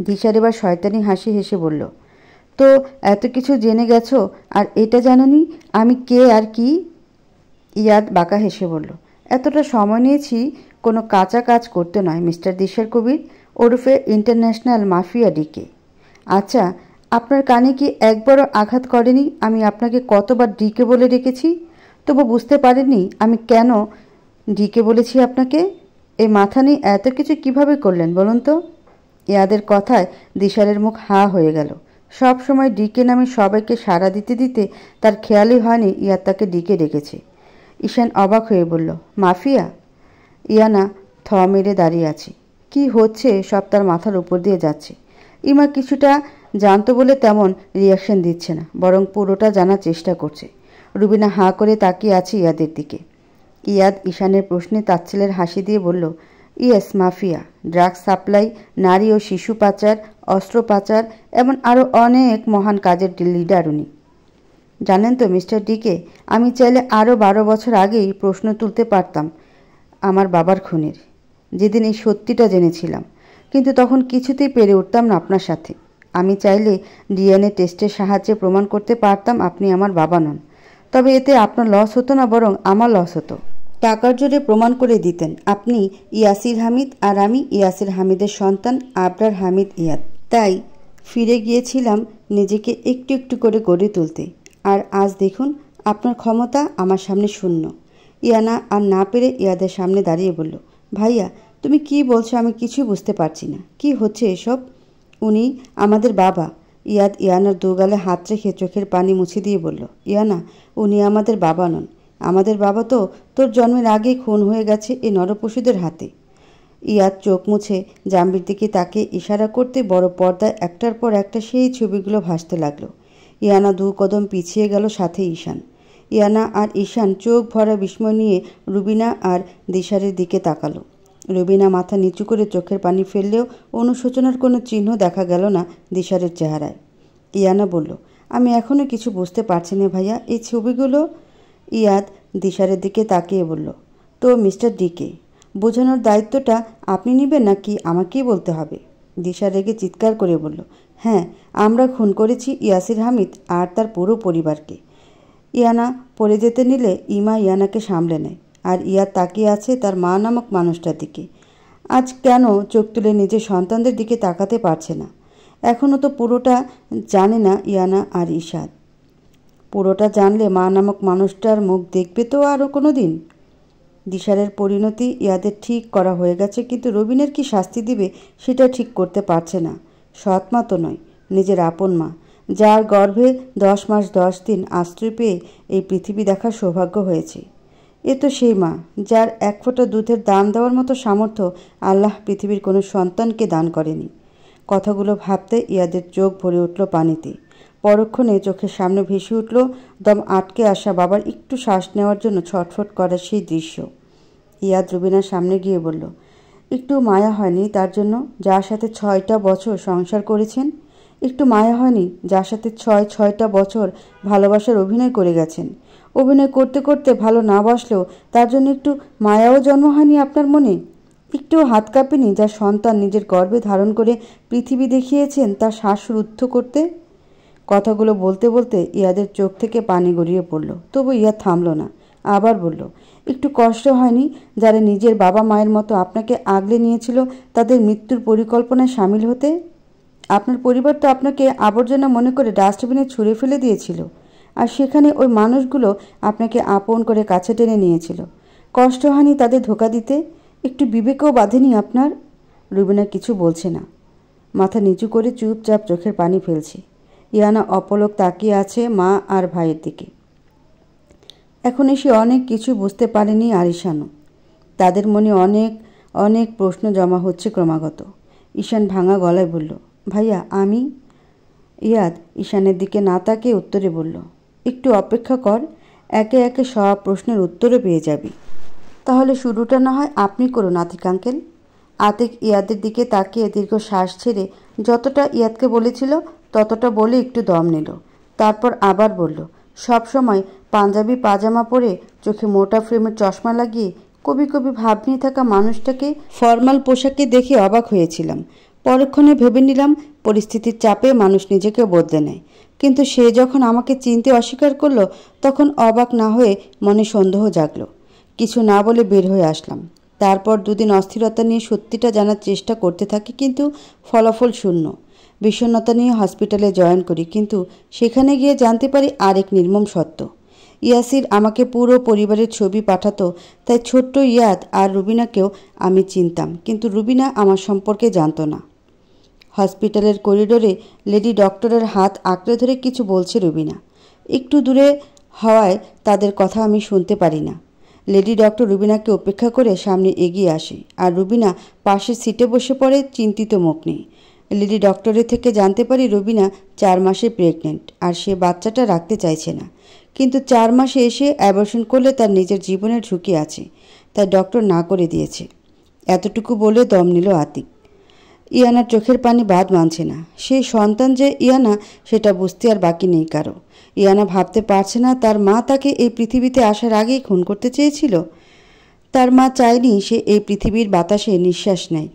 দিশার এবার শয়তানি হাসি হেসে বলল তো এত কিছু জেনে গেছো আর এটা জানোনি আমি কে আর কি ইয়াদ বাঁকা হেসে বলল এতটা সময় নিয়েছি কোনো কাঁচা কাজ করতে নয় মিস্টার দিশের কবির ওরফে ইন্টারন্যাশনাল মাফিয়া ডিকে আচ্ছা আপনার কানে কি একবারও আঘাত করেনি আমি আপনাকে কতবার ডিকে বলে রেখেছি তবু বুঝতে পারেনি আমি কেন ডিকে বলেছি আপনাকে এই মাথা নিয়ে এত কিছু কিভাবে করলেন বলুন তো ইয়াদের কথায় দিশারের মুখ হা হয়ে গেল সব সময় ডিকে নামে সবাইকে সাড়া দিতে দিতে তার খেয়ালই হয়নি ইয়া তাকে ডিকে ডেকেছে ঈশান অবাক হয়ে বলল মাফিয়া ইয়ানা থ মেরে দাঁড়িয়ে আছে কি হচ্ছে সব তার মাথার উপর দিয়ে যাচ্ছে ইমা কিছুটা জানতো বলে তেমন রিয়াকশন দিচ্ছে না বরং পুরোটা জানার চেষ্টা করছে রুবিনা হাঁ করে তাকিয়ে আছে ইয়াদের দিকে ইয়াদ ঈশানের প্রশ্নে তাচ্ছিলের হাসি দিয়ে বলল ইয়েস মাফিয়া ড্রাগ সাপ্লাই নারী ও শিশু পাচার অস্ত্র পাচার এমন আরও অনেক মহান কাজের লিডার উনি জানেন তো মিস্টার ডিকে আমি চাইলে আরও বারো বছর আগেই প্রশ্ন তুলতে পারতাম আমার বাবার খুনের যেদিন এই সত্যিটা জেনেছিলাম কিন্তু তখন কিছুতেই পেরে উঠতাম না আপনার সাথে আমি চাইলে ডিএনএ টেস্টের সাহায্যে প্রমাণ করতে পারতাম আপনি আমার বাবা নন তবে এতে আপনার লস হতো না বরং আমার লস হতো টাকার জোরে প্রমাণ করে দিতেন আপনি ইয়াসির হামিদ আর আমি ইয়াসির হামিদের সন্তান আবরার হামিদ ইয়াদ তাই ফিরে গিয়েছিলাম নিজেকে একটু একটু করে গড়ে তুলতে আর আজ দেখুন আপনার ক্ষমতা আমার সামনে শূন্য ইয়ানা আর না পেরে ইয়াদের সামনে দাঁড়িয়ে বলল ভাইয়া তুমি কি বলছো আমি কিছুই বুঝতে পারছি না কি হচ্ছে এসব উনি আমাদের বাবা ইয়াদ ইয়ানার দুগালে হাত রেখে চোখের পানি মুছে দিয়ে বলল ইয়ানা উনি আমাদের বাবা নন আমাদের বাবা তো তোর জন্মের আগে খুন হয়ে গেছে এ নরপশুদের হাতে ইয়াদ চোখ মুছে জাম্বির দিকে তাকে ইশারা করতে বড় পর্দায় একটার পর একটা সেই ছবিগুলো ভাসতে লাগলো ইয়ানা দু কদম পিছিয়ে গেল সাথে ঈশান ইয়ানা আর ঈশান চোখ ভরা বিস্ময় নিয়ে রুবিনা আর দিশারের দিকে তাকালো রুবিনা মাথা নিচু করে চোখের পানি ফেললেও অনুশোচনার কোনো চিহ্ন দেখা গেল না দিশারের চেহারায় ইয়ানা বলল আমি এখনও কিছু বুঝতে পারছি না ভাইয়া এই ছবিগুলো ইয়াদ দিশারের দিকে তাকিয়ে বলল তো মিস্টার ডিকে বোঝানোর দায়িত্বটা আপনি নেবেন নাকি আমাকেই বলতে হবে দিশা রেগে চিৎকার করে বলল হ্যাঁ আমরা খুন করেছি ইয়াসির হামিদ আর তার পুরো পরিবারকে ইয়ানা পড়ে যেতে নিলে ইমা ইয়ানাকে সামলে নেয় আর ইয়া তাকিয়ে আছে তার মা নামক মানুষটার দিকে আজ কেন চোখ তুলে নিজের সন্তানদের দিকে তাকাতে পারছে না এখনও তো পুরোটা জানে না ইয়ানা আর ইশাদ পুরোটা জানলে মা নামক মানুষটার মুখ দেখবে তো আরও কোনো দিন দিশারের পরিণতি ইয়াদের ঠিক করা হয়ে গেছে কিন্তু রবিনের কি শাস্তি দিবে সেটা ঠিক করতে পারছে না সৎ মা তো নয় নিজের আপন মা যার গর্ভে দশ মাস দশ দিন আশ্রয় পেয়ে এই পৃথিবী দেখার সৌভাগ্য হয়েছে এ তো সেই মা যার এক ফোঁটা দুধের দান দেওয়ার মতো সামর্থ্য আল্লাহ পৃথিবীর কোনো সন্তানকে দান করেনি কথাগুলো ভাবতে ইয়াদের চোখ ভরে উঠল পানিতে পরক্ষণে চোখের সামনে ভেসে উঠল দম আটকে আসা বাবার একটু শ্বাস নেওয়ার জন্য ছটফট করার সেই দৃশ্য ইয়াদ রুবিনার সামনে গিয়ে বলল একটু মায়া হয়নি তার জন্য যার সাথে ছয়টা বছর সংসার করেছেন একটু মায়া হয়নি যার সাথে ছয় ছয়টা বছর ভালোবাসার অভিনয় করে গেছেন অভিনয় করতে করতে ভালো না বসলেও তার জন্য একটু মায়াও জন্ম হয়নি আপনার মনে একটুও হাত কাঁপেনি যার সন্তান নিজের গর্বে ধারণ করে পৃথিবী দেখিয়েছেন তার শাশুর রুদ্ধ করতে কথাগুলো বলতে বলতে ইয়াদের চোখ থেকে পানি গড়িয়ে পড়ল তবু ইয়া থামল না আবার বলল একটু কষ্ট হয়নি যারা নিজের বাবা মায়ের মতো আপনাকে আগলে নিয়েছিল তাদের মৃত্যুর পরিকল্পনায় সামিল হতে আপনার পরিবার তো আপনাকে আবর্জনা মনে করে ডাস্টবিনে ছুঁড়ে ফেলে দিয়েছিল আর সেখানে ওই মানুষগুলো আপনাকে আপন করে কাছে টেনে নিয়েছিল কষ্ট হয়নি তাদের ধোকা দিতে একটু বিবেকও বাঁধেনি আপনার রুবিনা কিছু বলছে না মাথা নিচু করে চুপচাপ চোখের পানি ফেলছে ইয়ানা অপলক তাকিয়ে আছে মা আর ভাইয়ের দিকে এখন এসে অনেক কিছু বুঝতে পারেনি আরিশানো তাদের মনে অনেক অনেক প্রশ্ন জমা হচ্ছে ক্রমাগত ঈশান ভাঙা গলায় বলল ভাইয়া আমি ইয়াদ ঈশানের দিকে না তাকিয়ে উত্তরে বলল একটু অপেক্ষা কর একে একে সব প্রশ্নের উত্তরও পেয়ে যাবি তাহলে শুরুটা না হয় আপনি করুন আতিক আঙ্কেল আতিক ইয়াদের দিকে তাকিয়ে দীর্ঘ শ্বাস ছেড়ে যতটা ইয়াদকে বলেছিল ততটা বলে একটু দম নিল তারপর আবার বলল সবসময় পাঞ্জাবি পাজামা পরে চোখে মোটা ফ্রেমের চশমা লাগিয়ে কবি কবি ভাব নিয়ে থাকা মানুষটাকে ফর্মাল পোশাকে দেখে অবাক হয়েছিলাম পরক্ষণে ভেবে নিলাম পরিস্থিতির চাপে মানুষ নিজেকে বদলে নেয় কিন্তু সে যখন আমাকে চিনতে অস্বীকার করলো তখন অবাক না হয়ে মনে সন্দেহ জাগলো কিছু না বলে বের হয়ে আসলাম তারপর দুদিন অস্থিরতা নিয়ে সত্যিটা জানার চেষ্টা করতে থাকি কিন্তু ফলাফল শূন্য বিষণ্নতা নিয়ে হসপিটালে জয়েন করি কিন্তু সেখানে গিয়ে জানতে পারি আরেক নির্মম সত্য ইয়াসির আমাকে পুরো পরিবারের ছবি পাঠাতো তাই ছোট্ট ইয়াদ আর রুবিনাকেও আমি চিনতাম কিন্তু রুবিনা আমার সম্পর্কে জানতো না হসপিটালের করিডোরে লেডি ডক্টরের হাত আঁকড়ে ধরে কিছু বলছে রুবিনা একটু দূরে হওয়ায় তাদের কথা আমি শুনতে পারি না লেডি ডক্টর রুবিনাকে উপেক্ষা করে সামনে এগিয়ে আসে আর রুবিনা পাশের সিটে বসে পড়ে চিন্তিত মুখ নেই লেডি ডক্টরের থেকে জানতে পারি রবিনা চার মাসে প্রেগনেন্ট আর সে বাচ্চাটা রাখতে চাইছে না কিন্তু চার মাসে এসে অ্যাবর্শন করলে তার নিজের জীবনের ঝুঁকি আছে তাই ডক্টর না করে দিয়েছে এতটুকু বলে দম নিল আতিক ইয়ানার চোখের পানি বাদ মানছে না সে সন্তান যে ইয়ানা সেটা বুঝতে আর বাকি নেই কারো ইয়ানা ভাবতে পারছে না তার মা তাকে এই পৃথিবীতে আসার আগেই খুন করতে চেয়েছিল তার মা চায়নি সে এই পৃথিবীর বাতাসে নিঃশ্বাস নেয়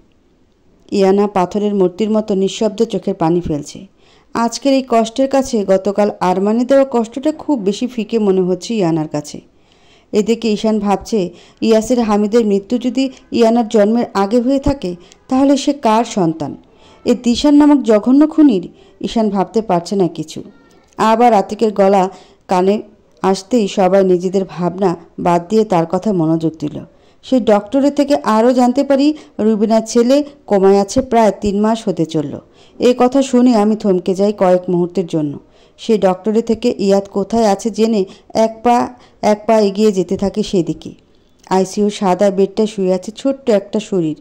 ইয়ানা পাথরের মূর্তির মতো নিঃশব্দ চোখের পানি ফেলছে আজকের এই কষ্টের কাছে গতকাল আরমানি দেওয়া কষ্টটা খুব বেশি ফিকে মনে হচ্ছে ইয়ানার কাছে এদিকে ঈশান ভাবছে ইয়াসের হামিদের মৃত্যু যদি ইয়ানার জন্মের আগে হয়ে থাকে তাহলে সে কার সন্তান এ দিশান নামক জঘন্য খুনির ঈশান ভাবতে পারছে না কিছু আবার আতিকের গলা কানে আসতেই সবাই নিজেদের ভাবনা বাদ দিয়ে তার কথা মনোযোগ দিল সেই ডক্টরের থেকে আরও জানতে পারি রুবিনার ছেলে কোমায় আছে প্রায় তিন মাস হতে চলল এ কথা শুনে আমি থমকে যাই কয়েক মুহূর্তের জন্য সেই ডক্টরের থেকে ইয়াদ কোথায় আছে জেনে এক পা এক পা এগিয়ে যেতে থাকে সেদিকে আইসিইউ সাদা বেডটা শুয়ে আছে ছোট্ট একটা শরীর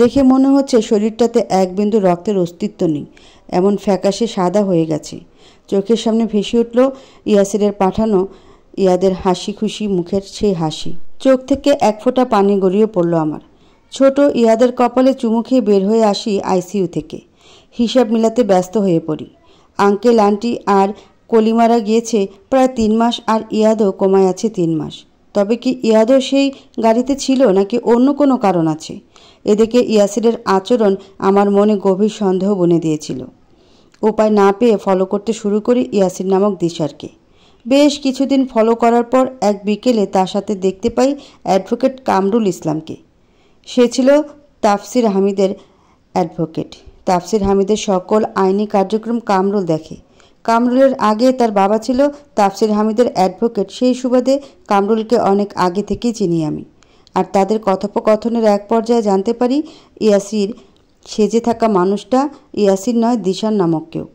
দেখে মনে হচ্ছে শরীরটাতে এক বিন্দু রক্তের অস্তিত্ব নেই এমন ফ্যাকাশে সাদা হয়ে গেছে চোখের সামনে ভেসে উঠল ইয়াসিরের পাঠানো ইয়াদের হাসি খুশি মুখের সেই হাসি চোখ থেকে এক ফোঁটা পানি গড়িয়ে পড়ল আমার ছোট ইয়াদের কপালে চুমু খেয়ে বের হয়ে আসি আইসিইউ থেকে হিসাব মিলাতে ব্যস্ত হয়ে পড়ি আঙ্কেল আন্টি আর কলিমারা গিয়েছে প্রায় তিন মাস আর ইয়াদও কমায় আছে তিন মাস তবে কি ইয়াদও সেই গাড়িতে ছিল নাকি অন্য কোনো কারণ আছে এদিকে ইয়াসিরের আচরণ আমার মনে গভীর সন্দেহ বনে দিয়েছিল উপায় না পেয়ে ফলো করতে শুরু করি ইয়াসির নামক দিশারকে বেশ কিছুদিন ফলো করার পর এক বিকেলে তার সাথে দেখতে পাই অ্যাডভোকেট কামরুল ইসলামকে সে ছিল তাফসির হামিদের অ্যাডভোকেট তাফসির হামিদের সকল আইনি কার্যক্রম কামরুল দেখে কামরুলের আগে তার বাবা ছিল তাফসির হামিদের অ্যাডভোকেট সেই সুবাদে কামরুলকে অনেক আগে থেকেই চিনি আমি আর তাদের কথোপকথনের এক পর্যায়ে জানতে পারি ইয়াসির সেজে থাকা মানুষটা ইয়াসির নয় দিশার নামক কেউ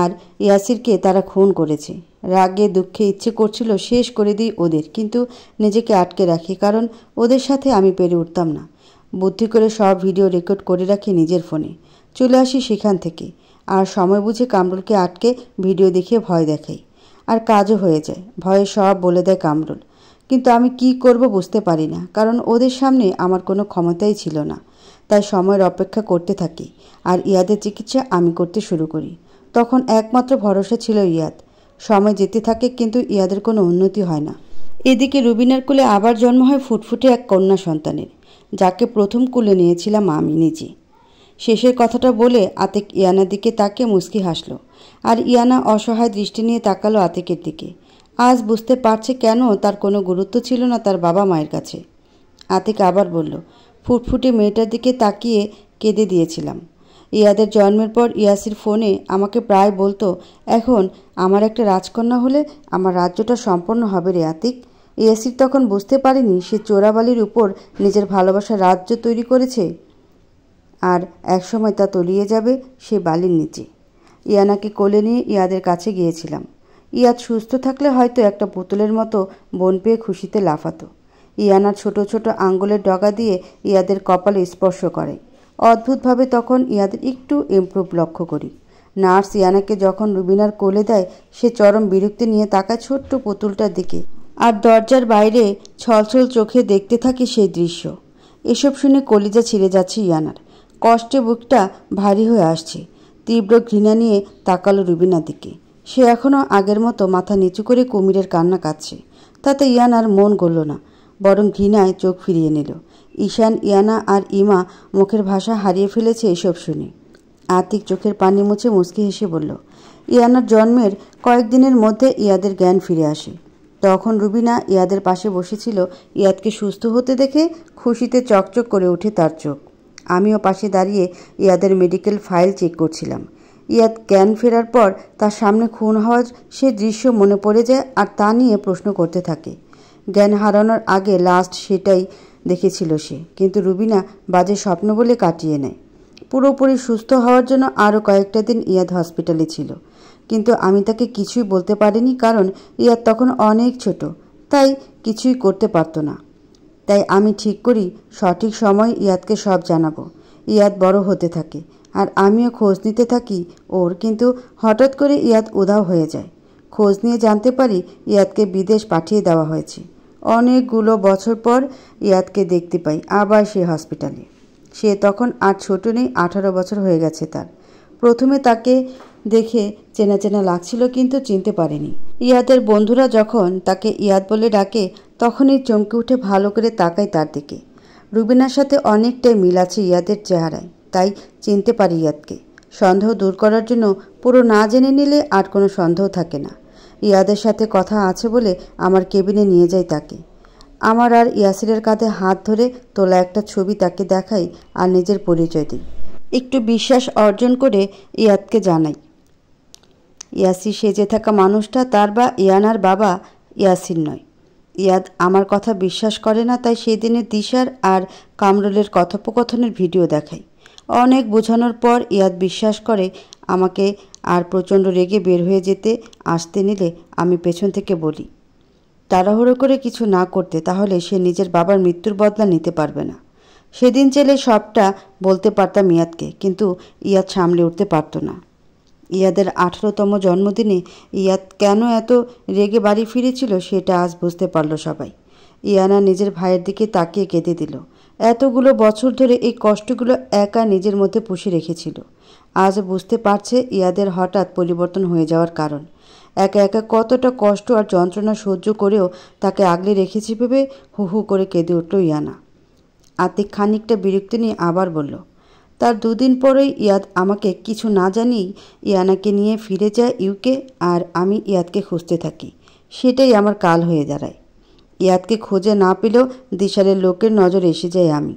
আর ইয়াসিরকে তারা খুন করেছে রাগে দুঃখে ইচ্ছে করছিল শেষ করে দিই ওদের কিন্তু নিজেকে আটকে রাখি কারণ ওদের সাথে আমি পেরে উঠতাম না বুদ্ধি করে সব ভিডিও রেকর্ড করে রাখি নিজের ফোনে চলে আসি সেখান থেকে আর সময় বুঝে কামরুলকে আটকে ভিডিও দেখে ভয় দেখাই আর কাজও হয়ে যায় ভয়ে সব বলে দেয় কামরুল কিন্তু আমি কি করব বুঝতে পারি না কারণ ওদের সামনে আমার কোনো ক্ষমতাই ছিল না তাই সময়ের অপেক্ষা করতে থাকি আর ইয়াদের চিকিৎসা আমি করতে শুরু করি তখন একমাত্র ভরসা ছিল ইয়াদ সময় যেতে থাকে কিন্তু ইয়াদের কোনো উন্নতি হয় না এদিকে রুবিনার কুলে আবার জন্ম হয় ফুটফুটে এক কন্যা সন্তানের যাকে প্রথম কুলে নিয়েছিলাম আমি নিজে শেষের কথাটা বলে আতেক ইয়ানার দিকে তাকে মুস্কি হাসল আর ইয়ানা অসহায় দৃষ্টি নিয়ে তাকালো আতেকের দিকে আজ বুঝতে পারছে কেন তার কোনো গুরুত্ব ছিল না তার বাবা মায়ের কাছে আতেক আবার বলল ফুটফুটে মেয়েটার দিকে তাকিয়ে কেঁদে দিয়েছিলাম ইয়াদের জন্মের পর ইয়াসির ফোনে আমাকে প্রায় বলতো এখন আমার একটা রাজকন্যা হলে আমার রাজ্যটা সম্পন্ন হবে রে আতিক ইয়াসির তখন বুঝতে পারেনি সে চোরাবালির উপর নিজের ভালোবাসার রাজ্য তৈরি করেছে আর একসময় তা তলিয়ে যাবে সে বালির নিচে ইয়ানাকে কোলে নিয়ে ইয়াদের কাছে গিয়েছিলাম ইয়াদ সুস্থ থাকলে হয়তো একটা পুতুলের মতো বন পেয়ে খুশিতে লাফাতো ইয়ানা ছোট ছোট আঙ্গুলের ডগা দিয়ে ইয়াদের কপালে স্পর্শ করে অদ্ভুতভাবে তখন ইয়াদের একটু ইমপ্রুভ লক্ষ্য করি নার্স ইয়ানাকে যখন রুবিনার কোলে দেয় সে চরম বিরক্তি নিয়ে তাকায় ছোট্ট পুতুলটার দিকে আর দরজার বাইরে ছলছল চোখে দেখতে থাকে সেই দৃশ্য এসব শুনে কলিজা ছিঁড়ে যাচ্ছে ইয়ানার কষ্টে বুকটা ভারী হয়ে আসছে তীব্র ঘৃণা নিয়ে তাকালো রুবিনার দিকে সে এখনও আগের মতো মাথা নিচু করে কুমিরের কান্না কাঁদছে তাতে ইয়ানার মন গড়ল না বরং ঘৃণায় চোখ ফিরিয়ে নিল ঈশান ইয়ানা আর ইমা মুখের ভাষা হারিয়ে ফেলেছে এসব শুনে আতিক চোখের পানি মুছে মুসকি হেসে বলল ইয়ানার জন্মের কয়েকদিনের মধ্যে ইয়াদের জ্ঞান ফিরে আসে তখন রুবিনা ইয়াদের পাশে বসেছিল ইয়াদকে সুস্থ হতে দেখে খুশিতে চকচক করে ওঠে তার চোখ আমিও পাশে দাঁড়িয়ে ইয়াদের মেডিকেল ফাইল চেক করছিলাম ইয়াদ জ্ঞান ফেরার পর তার সামনে খুন হওয়ার সে দৃশ্য মনে পড়ে যায় আর তা নিয়ে প্রশ্ন করতে থাকে জ্ঞান হারানোর আগে লাস্ট সেটাই দেখেছিল সে কিন্তু রুবিনা বাজে স্বপ্ন বলে কাটিয়ে নেয় পুরোপুরি সুস্থ হওয়ার জন্য আরও কয়েকটা দিন ইয়াদ হসপিটালে ছিল কিন্তু আমি তাকে কিছুই বলতে পারিনি কারণ ইয়াদ তখন অনেক ছোট তাই কিছুই করতে পারত না তাই আমি ঠিক করি সঠিক সময় ইয়াদকে সব জানাবো ইয়াদ বড় হতে থাকে আর আমিও খোঁজ নিতে থাকি ওর কিন্তু হঠাৎ করে ইয়াদ উধাও হয়ে যায় খোঁজ নিয়ে জানতে পারি ইয়াদকে বিদেশ পাঠিয়ে দেওয়া হয়েছে অনেকগুলো বছর পর ইয়াদকে দেখতে পাই আবার সে হসপিটালে সে তখন আর ছোট নেই আঠারো বছর হয়ে গেছে তার প্রথমে তাকে দেখে চেনা চেনা লাগছিল কিন্তু চিনতে পারেনি ইয়াদের বন্ধুরা যখন তাকে ইয়াদ বলে ডাকে তখনই চমকে উঠে ভালো করে তাকায় তার দিকে রুবিনার সাথে অনেকটাই মিল আছে ইয়াদের চেহারায় তাই চিনতে পারি ইয়াদকে সন্দেহ দূর করার জন্য পুরো না জেনে নিলে আর কোনো সন্দেহ থাকে না ইয়াদের সাথে কথা আছে বলে আমার কেবিনে নিয়ে যাই তাকে আমার আর ইয়াসিরের কাঁধে হাত ধরে তোলা একটা ছবি তাকে দেখাই আর নিজের পরিচয় দিই একটু বিশ্বাস অর্জন করে ইয়াদকে জানাই ইয়াসি সেজে থাকা মানুষটা তার বা ইয়ানার বাবা ইয়াসির নয় ইয়াদ আমার কথা বিশ্বাস করে না তাই সেদিনে দিশার আর কামরুলের কথোপকথনের ভিডিও দেখাই অনেক বোঝানোর পর ইয়াদ বিশ্বাস করে আমাকে আর প্রচণ্ড রেগে বের হয়ে যেতে আসতে নিলে আমি পেছন থেকে বলি তাড়াহুড়ো করে কিছু না করতে তাহলে সে নিজের বাবার মৃত্যুর বদলা নিতে পারবে না সেদিন চেলে সবটা বলতে পারতাম ইয়াদকে কিন্তু ইয়াদ সামলে উঠতে পারত না ইয়াদের আঠেরোতম জন্মদিনে ইয়াদ কেন এত রেগে বাড়ি ফিরেছিল সেটা আজ বুঝতে পারল সবাই ইয়ানা নিজের ভাইয়ের দিকে তাকিয়ে কেঁদে দিল এতগুলো বছর ধরে এই কষ্টগুলো একা নিজের মধ্যে পুষে রেখেছিল আজ বুঝতে পারছে ইয়াদের হঠাৎ পরিবর্তন হয়ে যাওয়ার কারণ একা একা কতটা কষ্ট আর যন্ত্রণা সহ্য করেও তাকে আগলে রেখেছি ভেবে হু হু করে কেঁদে উঠল ইয়ানা আতিক খানিকটা বিরক্তি নিয়ে আবার বলল তার দুদিন পরেই ইয়াদ আমাকে কিছু না জানিয়েই ইয়ানাকে নিয়ে ফিরে যায় ইউকে আর আমি ইয়াদকে খুঁজতে থাকি সেটাই আমার কাল হয়ে দাঁড়ায় ইয়াদকে খুঁজে না পেলেও দিশালের লোকের নজর এসে যায় আমি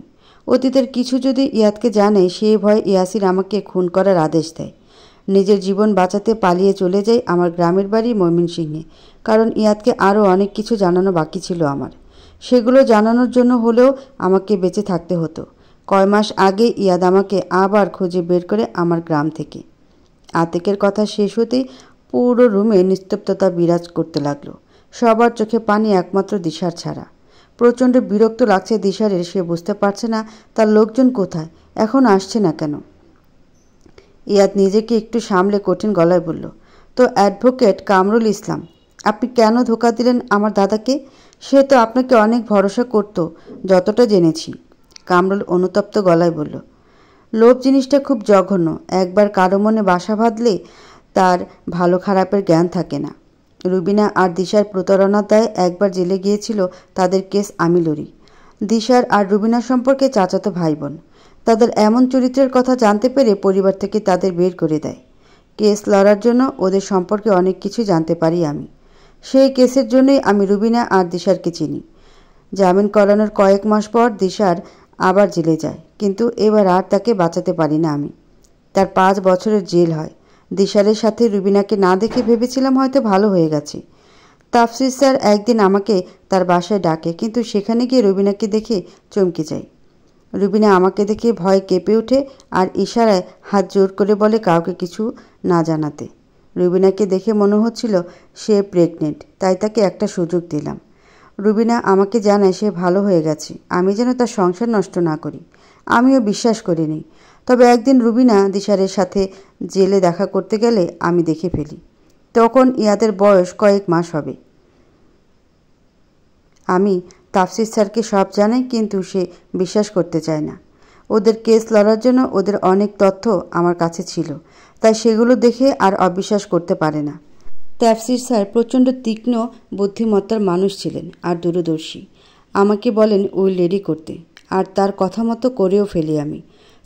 অতীতের কিছু যদি ইয়াদকে জানে সে ভয়ে ইয়াসির আমাকে খুন করার আদেশ দেয় নিজের জীবন বাঁচাতে পালিয়ে চলে যাই আমার গ্রামের বাড়ি ময়মনসিংহে কারণ ইয়াদকে আরও অনেক কিছু জানানো বাকি ছিল আমার সেগুলো জানানোর জন্য হলেও আমাকে বেঁচে থাকতে হতো কয় মাস আগে ইয়াদ আমাকে আবার খুঁজে বের করে আমার গ্রাম থেকে আতেকের কথা শেষ হতেই পুরো রুমে নিস্তব্ধতা বিরাজ করতে লাগলো সবার চোখে পানি একমাত্র দিশার ছাড়া প্রচণ্ড বিরক্ত লাগছে দিশারের সে বুঝতে পারছে না তার লোকজন কোথায় এখন আসছে না কেন ইয়াদ নিজেকে একটু সামলে কঠিন গলায় বলল তো অ্যাডভোকেট কামরুল ইসলাম আপনি কেন ধোকা দিলেন আমার দাদাকে সে তো আপনাকে অনেক ভরসা করত যতটা জেনেছি কামরুল অনুতপ্ত গলায় বলল লোভ জিনিসটা খুব জঘন্য একবার কারো মনে বাসা বাঁধলে তার ভালো খারাপের জ্ঞান থাকে না রুবিনা আর দিশার প্রতারণা দায় একবার জেলে গিয়েছিল তাদের কেস আমি দিশার আর রুবিনা সম্পর্কে চাচাতো ভাই বোন তাদের এমন চরিত্রের কথা জানতে পেরে পরিবার থেকে তাদের বের করে দেয় কেস লড়ার জন্য ওদের সম্পর্কে অনেক কিছু জানতে পারি আমি সেই কেসের জন্যই আমি রুবিনা আর দিশারকে চিনি জামিন করানোর কয়েক মাস পর দিশার আবার জেলে যায় কিন্তু এবার আর তাকে বাঁচাতে পারি না আমি তার পাঁচ বছরের জেল হয় দিশারের সাথে রুবিনাকে না দেখে ভেবেছিলাম হয়তো ভালো হয়ে গেছে তাফসির স্যার একদিন আমাকে তার বাসায় ডাকে কিন্তু সেখানে গিয়ে রুবিনাকে দেখে চমকে যায় রুবিনা আমাকে দেখে ভয় কেঁপে ওঠে আর ইশারায় হাত জোর করে বলে কাউকে কিছু না জানাতে রুবিনাকে দেখে মনে হচ্ছিল সে প্রেগনেন্ট তাই তাকে একটা সুযোগ দিলাম রুবিনা আমাকে জানায় সে ভালো হয়ে গেছে আমি যেন তার সংসার নষ্ট না করি আমিও বিশ্বাস করিনি তবে একদিন রুবিনা দিশারের সাথে জেলে দেখা করতে গেলে আমি দেখে ফেলি তখন ইয়াদের বয়স কয়েক মাস হবে আমি তাফসির স্যারকে সব জানে কিন্তু সে বিশ্বাস করতে চায় না ওদের কেস লড়ার জন্য ওদের অনেক তথ্য আমার কাছে ছিল তাই সেগুলো দেখে আর অবিশ্বাস করতে পারে না তাফসির স্যার প্রচণ্ড তীক্ষ্ণ বুদ্ধিমত্তার মানুষ ছিলেন আর দূরদর্শী আমাকে বলেন ওই লেডি করতে আর তার কথা মতো করেও ফেলি আমি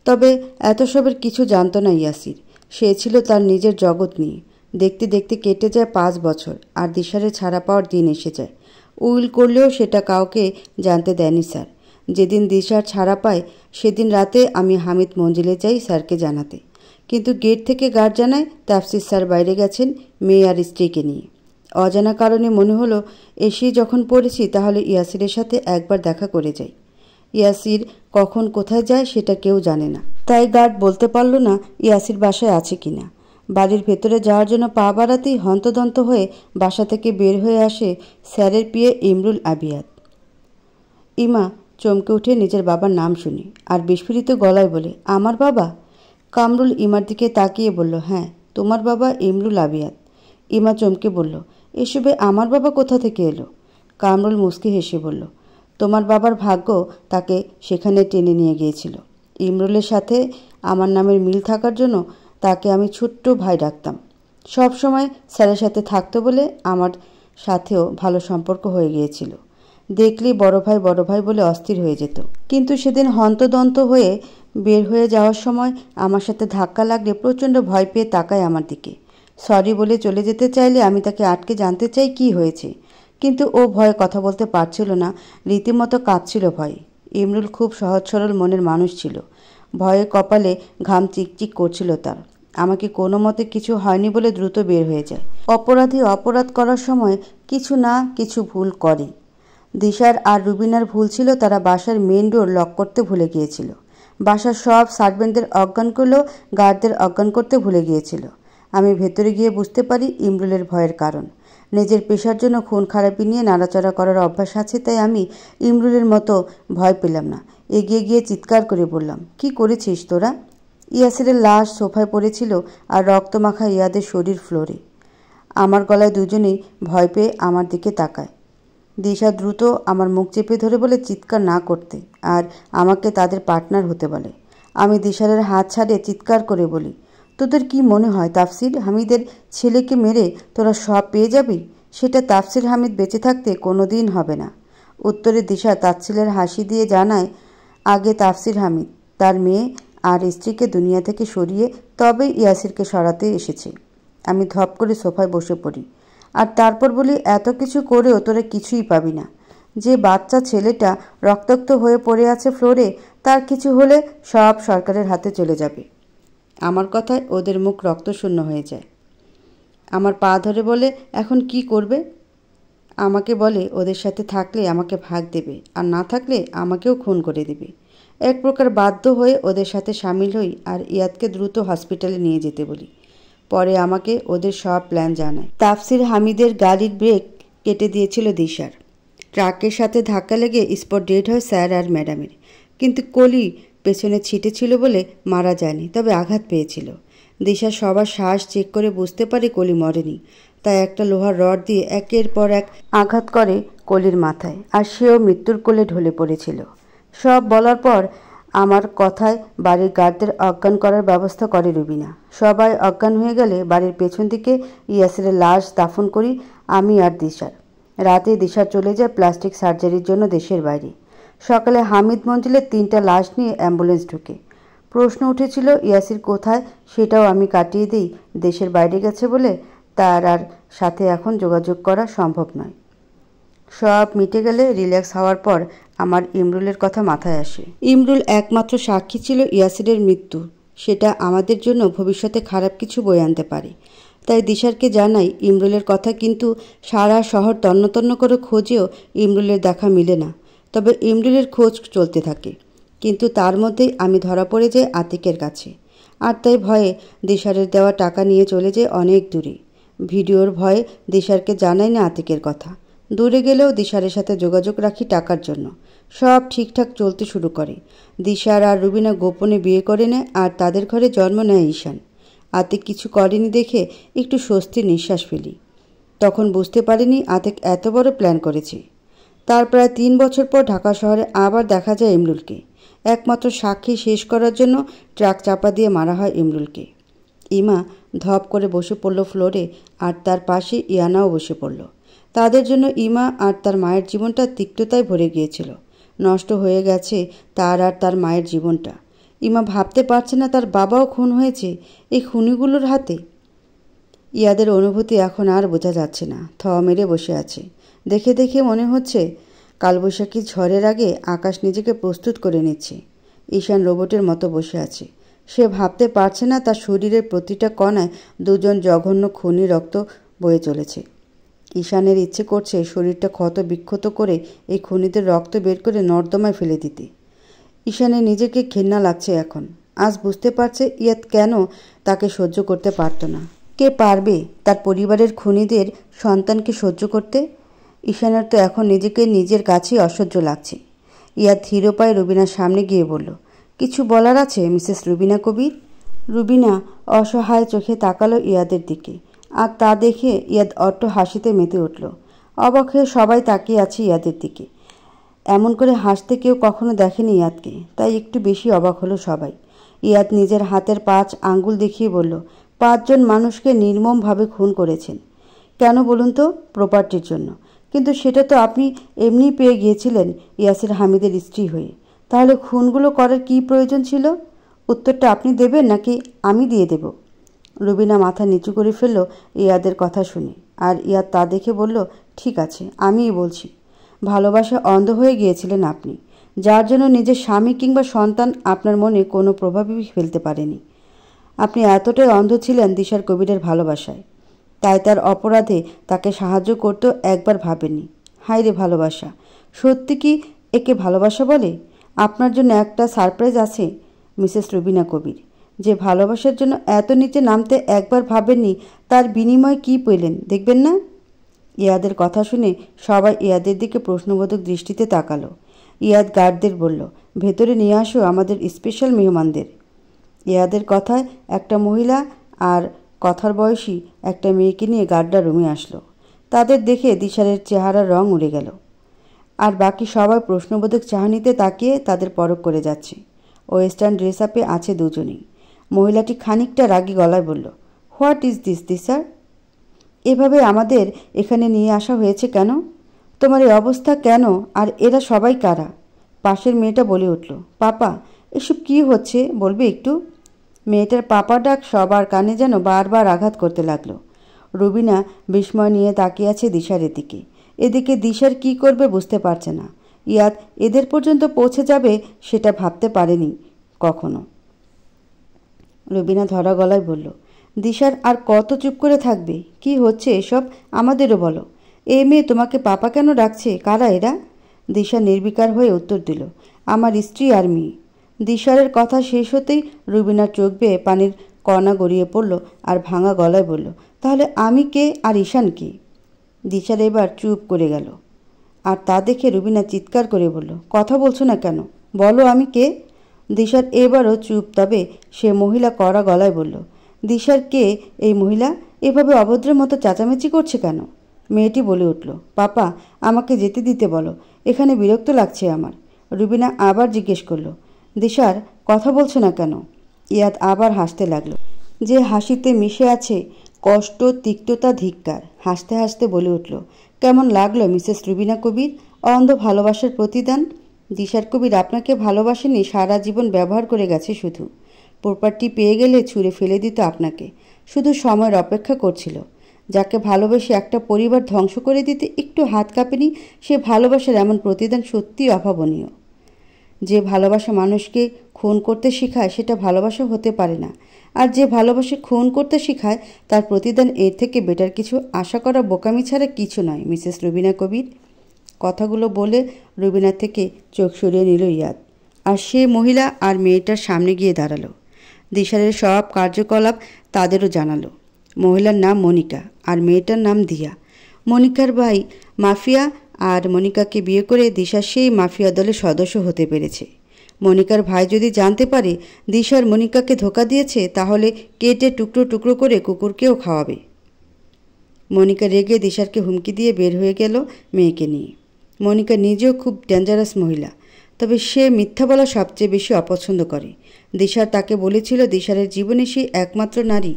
তবে এত সবের কিছু জানত না ইয়াসির সে ছিল তার নিজের জগৎ নিয়ে দেখতে দেখতে কেটে যায় পাঁচ বছর আর দিশারে ছাড়া পাওয়ার দিন এসে যায় উইল করলেও সেটা কাউকে জানতে দেয়নি স্যার যেদিন দিশার ছাড়া পায় সেদিন রাতে আমি হামিদ মঞ্জিলে যাই স্যারকে জানাতে কিন্তু গেট থেকে গার্ড জানায় তাফসির স্যার বাইরে গেছেন মেয়ে আর স্ত্রীকে নিয়ে অজানা কারণে মনে হলো এসেই যখন পড়েছি তাহলে ইয়াসিরের সাথে একবার দেখা করে যাই ইয়াসির কখন কোথায় যায় সেটা কেউ জানে না তাই গার্ড বলতে পারল না ইয়াসির বাসায় আছে কি না বাড়ির ভেতরে যাওয়ার জন্য পা বাড়াতেই হন্তদন্ত হয়ে বাসা থেকে বের হয়ে আসে স্যারের পিয়ে ইমরুল আবিয়াত ইমা চমকে উঠে নিজের বাবার নাম শুনি আর বিস্ফোরিত গলায় বলে আমার বাবা কামরুল ইমার দিকে তাকিয়ে বলল হ্যাঁ তোমার বাবা ইমরুল আবিয়াত ইমা চমকে বলল এসবে আমার বাবা কোথা থেকে এলো কামরুল মুস্কি হেসে বলল তোমার বাবার ভাগ্য তাকে সেখানে টেনে নিয়ে গিয়েছিল ইমরুলের সাথে আমার নামের মিল থাকার জন্য তাকে আমি ছোট্ট ভাই ডাকতাম সব সময় স্যারের সাথে থাকতো বলে আমার সাথেও ভালো সম্পর্ক হয়ে গিয়েছিল দেখলি বড় ভাই বড় ভাই বলে অস্থির হয়ে যেত কিন্তু সেদিন হন্তদন্ত হয়ে বের হয়ে যাওয়ার সময় আমার সাথে ধাক্কা লাগলে প্রচণ্ড ভয় পেয়ে তাকায় আমার দিকে সরি বলে চলে যেতে চাইলে আমি তাকে আটকে জানতে চাই কি হয়েছে কিন্তু ও ভয়ে কথা বলতে পারছিল না রীতিমতো কাঁদছিল ভয় ইমরুল খুব সহজ সরল মনের মানুষ ছিল ভয়ে কপালে ঘাম চিকচিক করছিল তার আমাকে কোনো মতে কিছু হয়নি বলে দ্রুত বের হয়ে যায় অপরাধী অপরাধ করার সময় কিছু না কিছু ভুল করে দিশার আর রুবিনার ভুল ছিল তারা বাসার মেন ডোর লক করতে ভুলে গিয়েছিল বাসার সব সার্ভেন্টদের অজ্ঞান করলেও গার্ডদের অজ্ঞান করতে ভুলে গিয়েছিল আমি ভেতরে গিয়ে বুঝতে পারি ইমরুলের ভয়ের কারণ নিজের পেশার জন্য খুন খারাপি নিয়ে নাড়াচড়া করার অভ্যাস আছে তাই আমি ইমরুলের মতো ভয় পেলাম না এগিয়ে গিয়ে চিৎকার করে বললাম কি করেছিস তোরা ইয়াসিরের লাশ সোফায় পড়েছিল আর রক্ত মাখা ইয়াদের শরীর ফ্লোরে আমার গলায় দুজনেই ভয় পেয়ে আমার দিকে তাকায় দিশা দ্রুত আমার মুখ চেপে ধরে বলে চিৎকার না করতে আর আমাকে তাদের পার্টনার হতে বলে আমি দিশারের হাত ছাড়িয়ে চিৎকার করে বলি তোদের কি মনে হয় তাফসির হামিদের ছেলেকে মেরে তোরা সব পেয়ে যাবি সেটা তাফসির হামিদ বেঁচে থাকতে কোনো দিন হবে না উত্তরে দিশা তাফসিলের হাসি দিয়ে জানায় আগে তাফসির হামিদ তার মেয়ে আর স্ত্রীকে দুনিয়া থেকে সরিয়ে তবে ইয়াসিরকে সরাতে এসেছে আমি ধপ করে সোফায় বসে পড়ি আর তারপর বলি এত কিছু করেও তোরা কিছুই পাবি না যে বাচ্চা ছেলেটা রক্তাক্ত হয়ে পড়ে আছে ফ্লোরে তার কিছু হলে সব সরকারের হাতে চলে যাবে আমার কথায় ওদের মুখ রক্তশূন্য হয়ে যায় আমার পা ধরে বলে এখন কি করবে আমাকে বলে ওদের সাথে থাকলে আমাকে ভাগ দেবে আর না থাকলে আমাকেও খুন করে দেবে এক প্রকার বাধ্য হয়ে ওদের সাথে সামিল হই আর ইয়াদকে দ্রুত হসপিটালে নিয়ে যেতে বলি পরে আমাকে ওদের সব প্ল্যান জানায় তাফসির হামিদের গাড়ির ব্রেক কেটে দিয়েছিল দিশার ট্রাকের সাথে ধাক্কা লেগে স্পট ডেট হয় স্যার আর ম্যাডামের কিন্তু কলি পেছনে ছিটে ছিল বলে মারা যায়নি তবে আঘাত পেয়েছিল দিশা সবার শ্বাস চেক করে বুঝতে পারে কলি মরেনি তাই একটা লোহার রড দিয়ে একের পর এক আঘাত করে কলির মাথায় আর সেও মৃত্যুর কোলে ঢলে পড়েছিল সব বলার পর আমার কথায় বাড়ির গার্ডদের অজ্ঞান করার ব্যবস্থা করে রুবিনা সবাই অজ্ঞান হয়ে গেলে বাড়ির পেছন দিকে ইয়াসিরের লাশ দাফন করি আমি আর দিশার রাতে দিশা চলে যায় প্লাস্টিক সার্জারির জন্য দেশের বাইরে সকালে হামিদ মঞ্জিলের তিনটা লাশ নিয়ে অ্যাম্বুলেন্স ঢুকে প্রশ্ন উঠেছিল ইয়াসির কোথায় সেটাও আমি কাটিয়ে দিই দেশের বাইরে গেছে বলে তার আর সাথে এখন যোগাযোগ করা সম্ভব নয় সব মিটে গেলে রিল্যাক্স হওয়ার পর আমার ইমরুলের কথা মাথায় আসে ইমরুল একমাত্র সাক্ষী ছিল ইয়াসিরের মৃত্যু সেটা আমাদের জন্য ভবিষ্যতে খারাপ কিছু বয়ে আনতে পারে তাই দিশারকে জানাই ইমরুলের কথা কিন্তু সারা শহর তন্নতন্ন করে খোঁজেও ইমরুলের দেখা মিলে না তবে ইমরুলের খোঁজ চলতে থাকে কিন্তু তার মধ্যেই আমি ধরা পড়ে যাই আতিকের কাছে আর তাই ভয়ে দিশারের দেওয়া টাকা নিয়ে চলে যায় অনেক দূরে ভিডিওর ভয়ে দিশারকে জানাই না আতিকের কথা দূরে গেলেও দিশারের সাথে যোগাযোগ রাখি টাকার জন্য সব ঠিকঠাক চলতে শুরু করে দিশার আর রুবিনা গোপনে বিয়ে করে নেয় আর তাদের ঘরে জন্ম নেয় ঈশান আতিক কিছু করেনি দেখে একটু স্বস্তির নিঃশ্বাস ফেলি তখন বুঝতে পারিনি আতিক এত বড় প্ল্যান করেছে তার প্রায় তিন বছর পর ঢাকা শহরে আবার দেখা যায় ইমরুলকে একমাত্র সাক্ষী শেষ করার জন্য ট্রাক চাপা দিয়ে মারা হয় ইমরুলকে ইমা ধপ করে বসে পড়ল ফ্লোরে আর তার পাশে ইয়ানাও বসে পড়ল তাদের জন্য ইমা আর তার মায়ের জীবনটা তিক্ততায় ভরে গিয়েছিল নষ্ট হয়ে গেছে তার আর তার মায়ের জীবনটা ইমা ভাবতে পারছে না তার বাবাও খুন হয়েছে এই খুনিগুলোর হাতে ইয়াদের অনুভূতি এখন আর বোঝা যাচ্ছে না থ মেরে বসে আছে দেখে দেখে মনে হচ্ছে কালবৈশাখী ঝড়ের আগে আকাশ নিজেকে প্রস্তুত করে নিচ্ছে ঈশান রোবটের মতো বসে আছে সে ভাবতে পারছে না তার শরীরের প্রতিটা কণায় দুজন জঘন্য খনি রক্ত বয়ে চলেছে ঈশানের ইচ্ছে করছে শরীরটা ক্ষত বিক্ষত করে এই খুনিদের রক্ত বের করে নর্দমায় ফেলে দিতে ঈশানের নিজেকে ঘেন্না লাগছে এখন আজ বুঝতে পারছে ইয়াত কেন তাকে সহ্য করতে পারত না কে পারবে তার পরিবারের খুনিদের সন্তানকে সহ্য করতে ঈশানের তো এখন নিজেকে নিজের কাছেই অসহ্য লাগছে ইয়া ধীর পায়ে রুবিনার সামনে গিয়ে বলল কিছু বলার আছে মিসেস রুবিনা কবির রুবিনা অসহায় চোখে তাকালো ইয়াদের দিকে আর তা দেখে ইয়াদ অট্ট হাসিতে মেতে উঠল অবাক হয়ে সবাই তাকিয়ে আছে ইয়াদের দিকে এমন করে হাসতে কেউ কখনো দেখেনি ইয়াদকে তাই একটু বেশি অবাক হলো সবাই ইয়াদ নিজের হাতের পাঁচ আঙ্গুল দেখিয়ে বলল পাঁচজন মানুষকে নির্মমভাবে খুন করেছেন কেন বলুন তো প্রপার্টির জন্য কিন্তু সেটা তো আপনি এমনি পেয়ে গিয়েছিলেন ইয়াসির হামিদের স্ত্রী হয়ে তাহলে খুনগুলো করার কি প্রয়োজন ছিল উত্তরটা আপনি দেবেন নাকি আমি দিয়ে দেব রুবিনা মাথা নিচু করে ফেলল ইয়াদের কথা শুনে আর ইয়া তা দেখে বলল ঠিক আছে আমিই বলছি ভালোবাসা অন্ধ হয়ে গিয়েছিলেন আপনি যার জন্য নিজের স্বামী কিংবা সন্তান আপনার মনে কোনো প্রভাবই ফেলতে পারেনি আপনি এতটাই অন্ধ ছিলেন দিশার কবিরের ভালোবাসায় তাই তার অপরাধে তাকে সাহায্য করতেও একবার ভাবেনি হায়রে ভালোবাসা সত্যি কি একে ভালোবাসা বলে আপনার জন্য একটা সারপ্রাইজ আছে মিসেস রুবিনা কবির যে ভালোবাসার জন্য এত নিচে নামতে একবার ভাবেননি তার বিনিময় কি পেলেন দেখবেন না ইয়াদের কথা শুনে সবাই ইয়াদের দিকে প্রশ্নবোধক দৃষ্টিতে তাকালো ইয়াদ গার্ডদের বলল ভেতরে নিয়ে আসো আমাদের স্পেশাল মেহমানদের ইয়াদের কথায় একটা মহিলা আর কথার বয়সী একটা মেয়েকে নিয়ে গাড্ডা রুমে আসলো তাদের দেখে দিশারের চেহারার রং উড়ে গেল আর বাকি সবাই প্রশ্নবোধক চাহনিতে তাকিয়ে তাদের পরক করে যাচ্ছে ওয়েস্টার্ন ড্রেস আপে আছে দুজনেই মহিলাটি খানিকটা রাগি গলায় বলল হোয়াট ইজ দিস দিসার এভাবে আমাদের এখানে নিয়ে আসা হয়েছে কেন তোমার এই অবস্থা কেন আর এরা সবাই কারা পাশের মেয়েটা বলে উঠল পাপা এসব কি হচ্ছে বলবে একটু মেয়েটার পাপা ডাক সবার কানে যেন বারবার আঘাত করতে লাগলো রুবিনা বিস্ময় নিয়ে তাকিয়ে আছে দিশার এদিকে এদিকে দিশার কি করবে বুঝতে পারছে না ইয়াদ এদের পর্যন্ত পৌঁছে যাবে সেটা ভাবতে পারেনি কখনো রুবিনা ধরা গলায় বলল দিশার আর কত চুপ করে থাকবে কি হচ্ছে এসব আমাদেরও বলো এ মেয়ে তোমাকে পাপা কেন ডাকছে কারা এরা দিশা নির্বিকার হয়ে উত্তর দিল আমার স্ত্রী আর মেয়ে দিশারের কথা শেষ হতেই রুবিনার চোখ বেয়ে পানির কণা গড়িয়ে পড়ল আর ভাঙা গলায় বলল তাহলে আমি কে আর ঈশান কে দিশার এবার চুপ করে গেল আর তা দেখে রুবিনা চিৎকার করে বলল কথা বলছো না কেন বলো আমি কে দিশার এবারও চুপ তবে সে মহিলা কড়া গলায় বলল দিশার কে এই মহিলা এভাবে অভদ্রের মতো চাচামেচি করছে কেন মেয়েটি বলে উঠল পাপা আমাকে যেতে দিতে বলো এখানে বিরক্ত লাগছে আমার রুবিনা আবার জিজ্ঞেস করলো দিশার কথা বলছে না কেন ইয়াদ আবার হাসতে লাগল যে হাসিতে মিশে আছে কষ্ট তিক্ততা ধিক্কার হাসতে হাসতে বলে উঠল কেমন লাগলো মিসেস রুবিনা কবির অন্ধ ভালোবাসার প্রতিদান দিশার কবির আপনাকে ভালোবাসেনি সারা জীবন ব্যবহার করে গেছে শুধু পোরপারটি পেয়ে গেলে ছুঁড়ে ফেলে দিত আপনাকে শুধু সময়ের অপেক্ষা করছিল যাকে ভালোবেসে একটা পরিবার ধ্বংস করে দিতে একটু হাত কাঁপেনি সে ভালোবাসার এমন প্রতিদান সত্যিই অভাবনীয় যে ভালোবাসা মানুষকে খুন করতে শেখায় সেটা ভালোবাসা হতে পারে না আর যে ভালোবাসা খুন করতে শেখায় তার প্রতিদান এর থেকে বেটার কিছু আশা করা বোকামি ছাড়া কিছু নয় মিসেস রুবিনা কবির কথাগুলো বলে রুবিনা থেকে চোখ সরিয়ে নিল ইয়াদ আর সে মহিলা আর মেয়েটার সামনে গিয়ে দাঁড়ালো দিশারের সব কার্যকলাপ তাদেরও জানালো মহিলার নাম মনিকা আর মেয়েটার নাম দিয়া মনিকার ভাই মাফিয়া আর মনিকাকে বিয়ে করে দিশা সেই মাফিয়া দলের সদস্য হতে পেরেছে মনিকার ভাই যদি জানতে পারে দিশার মনিকাকে ধোকা দিয়েছে তাহলে কেটে টুকরো টুকরো করে কুকুরকেও খাওয়াবে মনিকা রেগে দিশারকে হুমকি দিয়ে বের হয়ে গেল মেয়েকে নিয়ে মনিকা নিজেও খুব ডেঞ্জারাস মহিলা তবে সে মিথ্যা বলা সবচেয়ে বেশি অপছন্দ করে দিশার তাকে বলেছিল দিশারের জীবনে সে একমাত্র নারী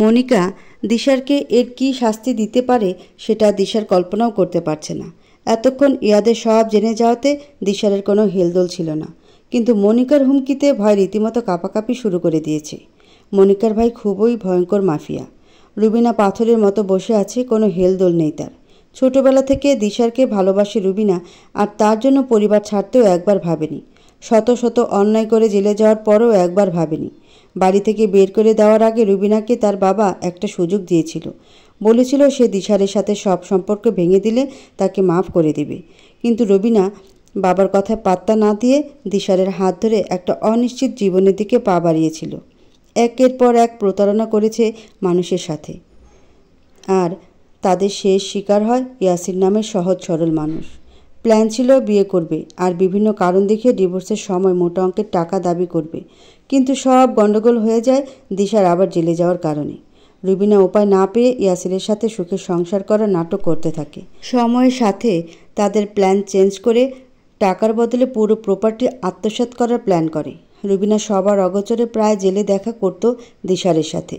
মনিকা দিশারকে এর কি শাস্তি দিতে পারে সেটা দিশার কল্পনাও করতে পারছে না এতক্ষণ ইয়াদের সব জেনে যাওয়াতে দিশারের কোনো হেলদোল ছিল না কিন্তু মনিকার হুমকিতে ভয় রীতিমতো কাপাকাপি শুরু করে দিয়েছে মনিকার ভাই খুবই ভয়ঙ্কর মাফিয়া রুবিনা পাথরের মতো বসে আছে কোনো হেলদোল নেই তার ছোটবেলা থেকে দিশারকে ভালোবাসে রুবিনা আর তার জন্য পরিবার ছাড়তেও একবার ভাবেনি শত শত অন্যায় করে জেলে যাওয়ার পরও একবার ভাবেনি বাড়ি থেকে বের করে দেওয়ার আগে রুবিনাকে তার বাবা একটা সুযোগ দিয়েছিল বলেছিল সে দিশারের সাথে সব সম্পর্ক ভেঙে দিলে তাকে মাফ করে দিবে কিন্তু রবিনা বাবার কথায় পাত্তা না দিয়ে দিশারের হাত ধরে একটা অনিশ্চিত জীবনের দিকে পা বাড়িয়েছিল একের পর এক প্রতারণা করেছে মানুষের সাথে আর তাদের শেষ শিকার হয় ইয়াসির নামের সহজ সরল মানুষ প্ল্যান ছিল বিয়ে করবে আর বিভিন্ন কারণ দেখিয়ে ডিভোর্সের সময় মোটা অঙ্কের টাকা দাবি করবে কিন্তু সব গণ্ডগোল হয়ে যায় দিশার আবার জেলে যাওয়ার কারণে রুবিনা উপায় না পেয়ে ইয়াসিরের সাথে সুখের সংসার করার নাটক করতে থাকে সময়ের সাথে তাদের প্ল্যান চেঞ্জ করে টাকার বদলে পুরো প্রপার্টি আত্মসাত করার প্ল্যান করে রুবিনা সবার অগোচরে প্রায় জেলে দেখা করত দিশারের সাথে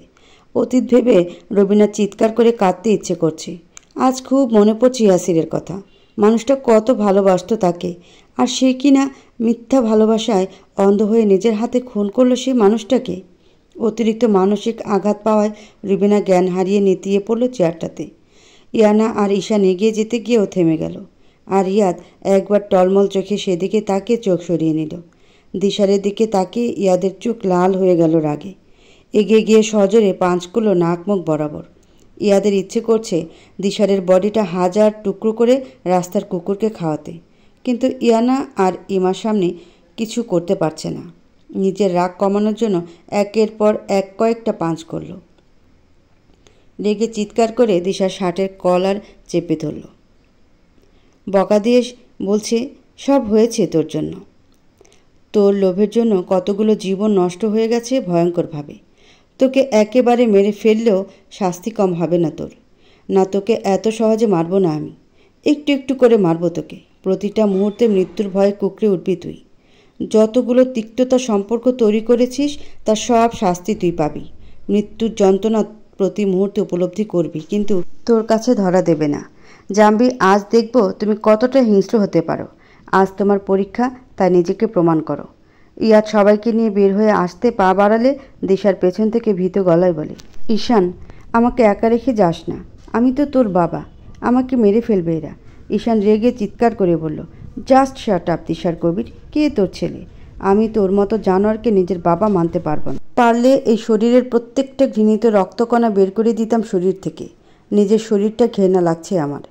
অতীত ভেবে রবীনা চিৎকার করে কাঁদতে ইচ্ছে করছে আজ খুব মনে পড়ছে ইয়াসিরের কথা মানুষটা কত ভালোবাসত তাকে আর সে কিনা মিথ্যা ভালোবাসায় অন্ধ হয়ে নিজের হাতে খুন করলো সেই মানুষটাকে অতিরিক্ত মানসিক আঘাত পাওয়ায় রুবিনা জ্ঞান হারিয়ে নেতিয়ে পড়ল চেয়ারটাতে ইয়ানা আর ঈশান এগিয়ে যেতে গিয়েও থেমে গেল আর ইয়াদ একবার টলমল চোখে সেদিকে তাকে চোখ সরিয়ে নিল দিশারের দিকে তাকে ইয়াদের চোখ লাল হয়ে গেল রাগে এগিয়ে গিয়ে সজরে পাঁচগুলো নাক মুখ বরাবর ইয়াদের ইচ্ছে করছে দিশারের বডিটা হাজার টুকরো করে রাস্তার কুকুরকে খাওয়াতে কিন্তু ইয়ানা আর ইমার সামনে কিছু করতে পারছে না নিজের রাগ কমানোর জন্য একের পর এক কয়েকটা পাঁচ করল রেগে চিৎকার করে দিশা শার্টের কলার চেপে ধরল বকা দিয়ে বলছে সব হয়েছে তোর জন্য তোর লোভের জন্য কতগুলো জীবন নষ্ট হয়ে গেছে ভয়ঙ্করভাবে তোকে একেবারে মেরে ফেললেও শাস্তি কম হবে না তোর না তোকে এত সহজে মারব না আমি একটু একটু করে মারব তোকে প্রতিটা মুহূর্তে মৃত্যুর ভয়ে কুকড়ে উঠবি তুই যতগুলো তিক্ততা সম্পর্ক তৈরি করেছিস তার সব শাস্তি তুই পাবি মৃত্যুর যন্ত্রণা প্রতি মুহূর্তে উপলব্ধি করবি কিন্তু তোর কাছে ধরা দেবে না জাম্বি আজ দেখব তুমি কতটা হিংস্র হতে পারো আজ তোমার পরীক্ষা তাই নিজেকে প্রমাণ করো ইয়াদ সবাইকে নিয়ে বের হয়ে আসতে পা বাড়ালে দিশার পেছন থেকে ভীত গলায় বলে ঈশান আমাকে একা রেখে যাস না আমি তো তোর বাবা আমাকে মেরে ফেলবে এরা ঈশান রেগে চিৎকার করে বলল জাস্ট শার্ট আপ তিশার কবির কে তোর ছেলে আমি তোর মতো জানোয়ারকে নিজের বাবা মানতে পারব না পারলে এই শরীরের প্রত্যেকটা ঘৃণিত রক্তকণা বের করে দিতাম শরীর থেকে নিজের শরীরটা ঘেনা লাগছে আমার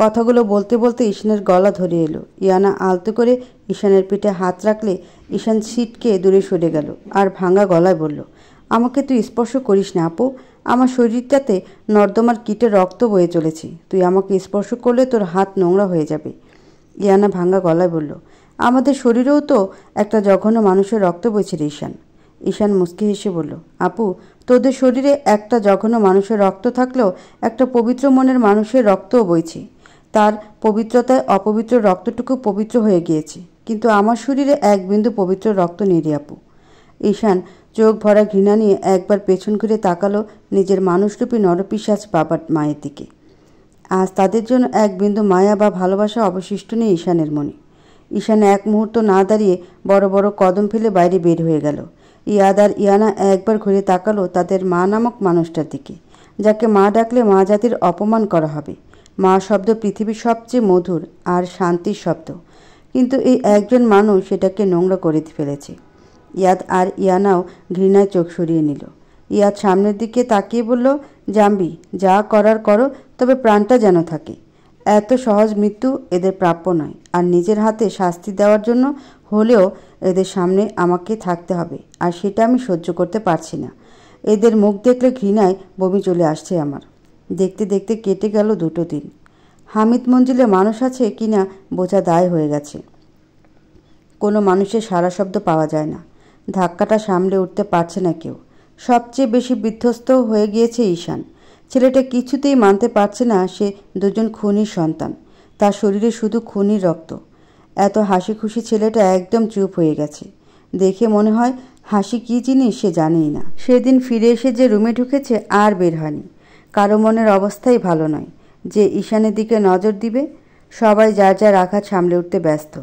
কথাগুলো বলতে বলতে ঈশানের গলা ধরে এলো ইয়ানা আলতো করে ঈশানের পিঠে হাত রাখলে ঈশান সিটকে দূরে সরে গেল আর ভাঙা গলায় বলল আমাকে তুই স্পর্শ করিস না আপু আমার শরীরটাতে নর্দমার কীটে রক্ত বয়ে চলেছে তুই আমাকে স্পর্শ করলে তোর হাত নোংরা হয়ে যাবে ইয়ানা ভাঙ্গা গলায় বলল আমাদের শরীরেও তো একটা জঘন্য মানুষের রক্ত বইছে রে ঈশান ঈশান মুস্কি হেসে বলল আপু তোদের শরীরে একটা জঘন্য মানুষের রক্ত থাকলেও একটা পবিত্র মনের মানুষের রক্তও বইছে তার পবিত্রতায় অপবিত্র রক্তটুকু পবিত্র হয়ে গিয়েছে কিন্তু আমার শরীরে এক বিন্দু পবিত্র রক্ত নেই আপু ঈশান চোখ ভরা ঘৃণা নিয়ে একবার পেছন ঘুরে তাকালো নিজের মানুষরূপী নরপিসাজ বাবার মায়ের দিকে আজ তাদের জন্য এক বিন্দু মায়া বা ভালোবাসা অবশিষ্ট নেই ঈশানের মনে ঈশান এক মুহূর্ত না দাঁড়িয়ে বড় বড় কদম ফেলে বাইরে বের হয়ে গেল ইয়াদ আর ইয়ানা একবার ঘুরে তাকালো তাদের মা নামক মানুষটার দিকে যাকে মা ডাকলে মা জাতির অপমান করা হবে মা শব্দ পৃথিবীর সবচেয়ে মধুর আর শান্তির শব্দ কিন্তু এই একজন মানুষ সেটাকে নোংরা করে ফেলেছে ইয়াদ আর ইয়ানাও ঘৃণায় চোখ সরিয়ে নিল ইয়াদ সামনের দিকে তাকিয়ে বলল জাম্বি যা করার করো তবে প্রাণটা যেন থাকে এত সহজ মৃত্যু এদের প্রাপ্য নয় আর নিজের হাতে শাস্তি দেওয়ার জন্য হলেও এদের সামনে আমাকে থাকতে হবে আর সেটা আমি সহ্য করতে পারছি না এদের মুখ দেখলে ঘৃণায় বমি চলে আসছে আমার দেখতে দেখতে কেটে গেল দুটো দিন হামিদ মঞ্জিলে মানুষ আছে কি না বোঝা দায় হয়ে গেছে কোনো মানুষের সারা শব্দ পাওয়া যায় না ধাক্কাটা সামলে উঠতে পারছে না কেউ সবচেয়ে বেশি বিধ্বস্ত হয়ে গিয়েছে ঈশান ছেলেটা কিছুতেই মানতে পারছে না সে দুজন খুনির সন্তান তার শরীরে শুধু খুনির রক্ত এত হাসি খুশি ছেলেটা একদম চুপ হয়ে গেছে দেখে মনে হয় হাসি কী জিনিস সে জানেই না সেদিন ফিরে এসে যে রুমে ঢুকেছে আর বের হয়নি কারো মনের অবস্থাই ভালো নয় যে ঈশানের দিকে নজর দিবে সবাই যা যার আঘাত সামলে উঠতে ব্যস্ত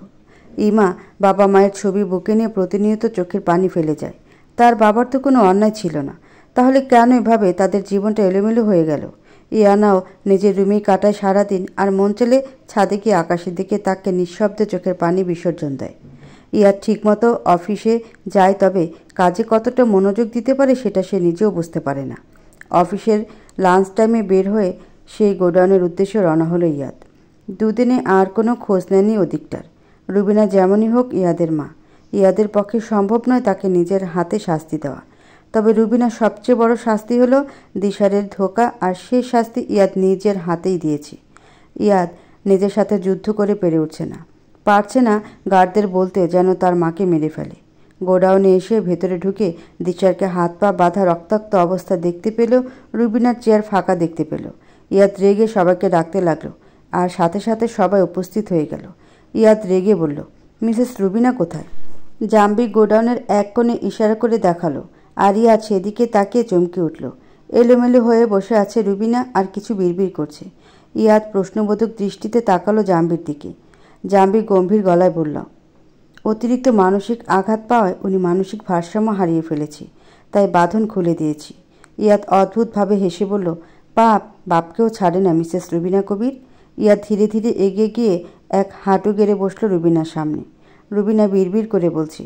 ইমা বাবা মায়ের ছবি বুকে নিয়ে প্রতিনিয়ত চোখের পানি ফেলে যায় তার বাবার তো কোনো অন্যায় ছিল না তাহলে কেন এভাবে তাদের জীবনটা এলোমেলো হয়ে গেল ইয়ানাও নিজের রুমে কাটায় সারাদিন আর মন চলে ছাদে গিয়ে আকাশের দিকে তাকে নিঃশব্দ চোখের পানি বিসর্জন দেয় ইয়ার ঠিকমতো অফিসে যায় তবে কাজে কতটা মনোযোগ দিতে পারে সেটা সে নিজেও বুঝতে পারে না অফিসের লাঞ্চ টাইমে বের হয়ে সেই গোডাউনের উদ্দেশ্যে রওনা হলো ইয়াদ দুদিনে আর কোনো খোঁজ নেয়নি অধিকটার রুবিনা যেমনই হোক ইয়াদের মা ইয়াদের পক্ষে সম্ভব নয় তাকে নিজের হাতে শাস্তি দেওয়া তবে রুবিনার সবচেয়ে বড় শাস্তি হলো দিশারের ধোকা আর সেই শাস্তি ইয়াদ নিজের হাতেই দিয়েছে ইয়াদ নিজের সাথে যুদ্ধ করে পেরে উঠছে না পারছে না গার্ডদের বলতে যেন তার মাকে মেরে ফেলে গোডাউনে এসে ভেতরে ঢুকে দিশারকে হাত পা বাঁধা রক্তাক্ত অবস্থা দেখতে পেল রুবিনার চেয়ার ফাঁকা দেখতে পেল ইয়াদ রেগে সবাইকে ডাকতে লাগলো আর সাথে সাথে সবাই উপস্থিত হয়ে গেল ইয়াদ রেগে বলল মিসেস রুবিনা কোথায় জাম্বি গোডাউনের এক কোণে ইশারা করে দেখালো আরিয়া সেদিকে তাকিয়ে চমকে উঠল এলোমেলো হয়ে বসে আছে রুবিনা আর কিছু বিড়বিড় করছে ইয়াদ প্রশ্নবোধক দৃষ্টিতে তাকালো জাম্বির দিকে জাম্বি গম্ভীর গলায় বলল অতিরিক্ত মানসিক আঘাত পাওয়ায় উনি মানসিক ভারসাম্য হারিয়ে ফেলেছে তাই বাঁধন খুলে দিয়েছি ইয়াদ অদ্ভুতভাবে হেসে বলল বাপ বাপকেও ছাড়ে না মিসেস রুবিনা কবির ইয়াদ ধীরে ধীরে এগিয়ে গিয়ে এক হাঁটু গেড়ে বসল রুবিনার সামনে রুবিনা বিড়বিড় করে বলছি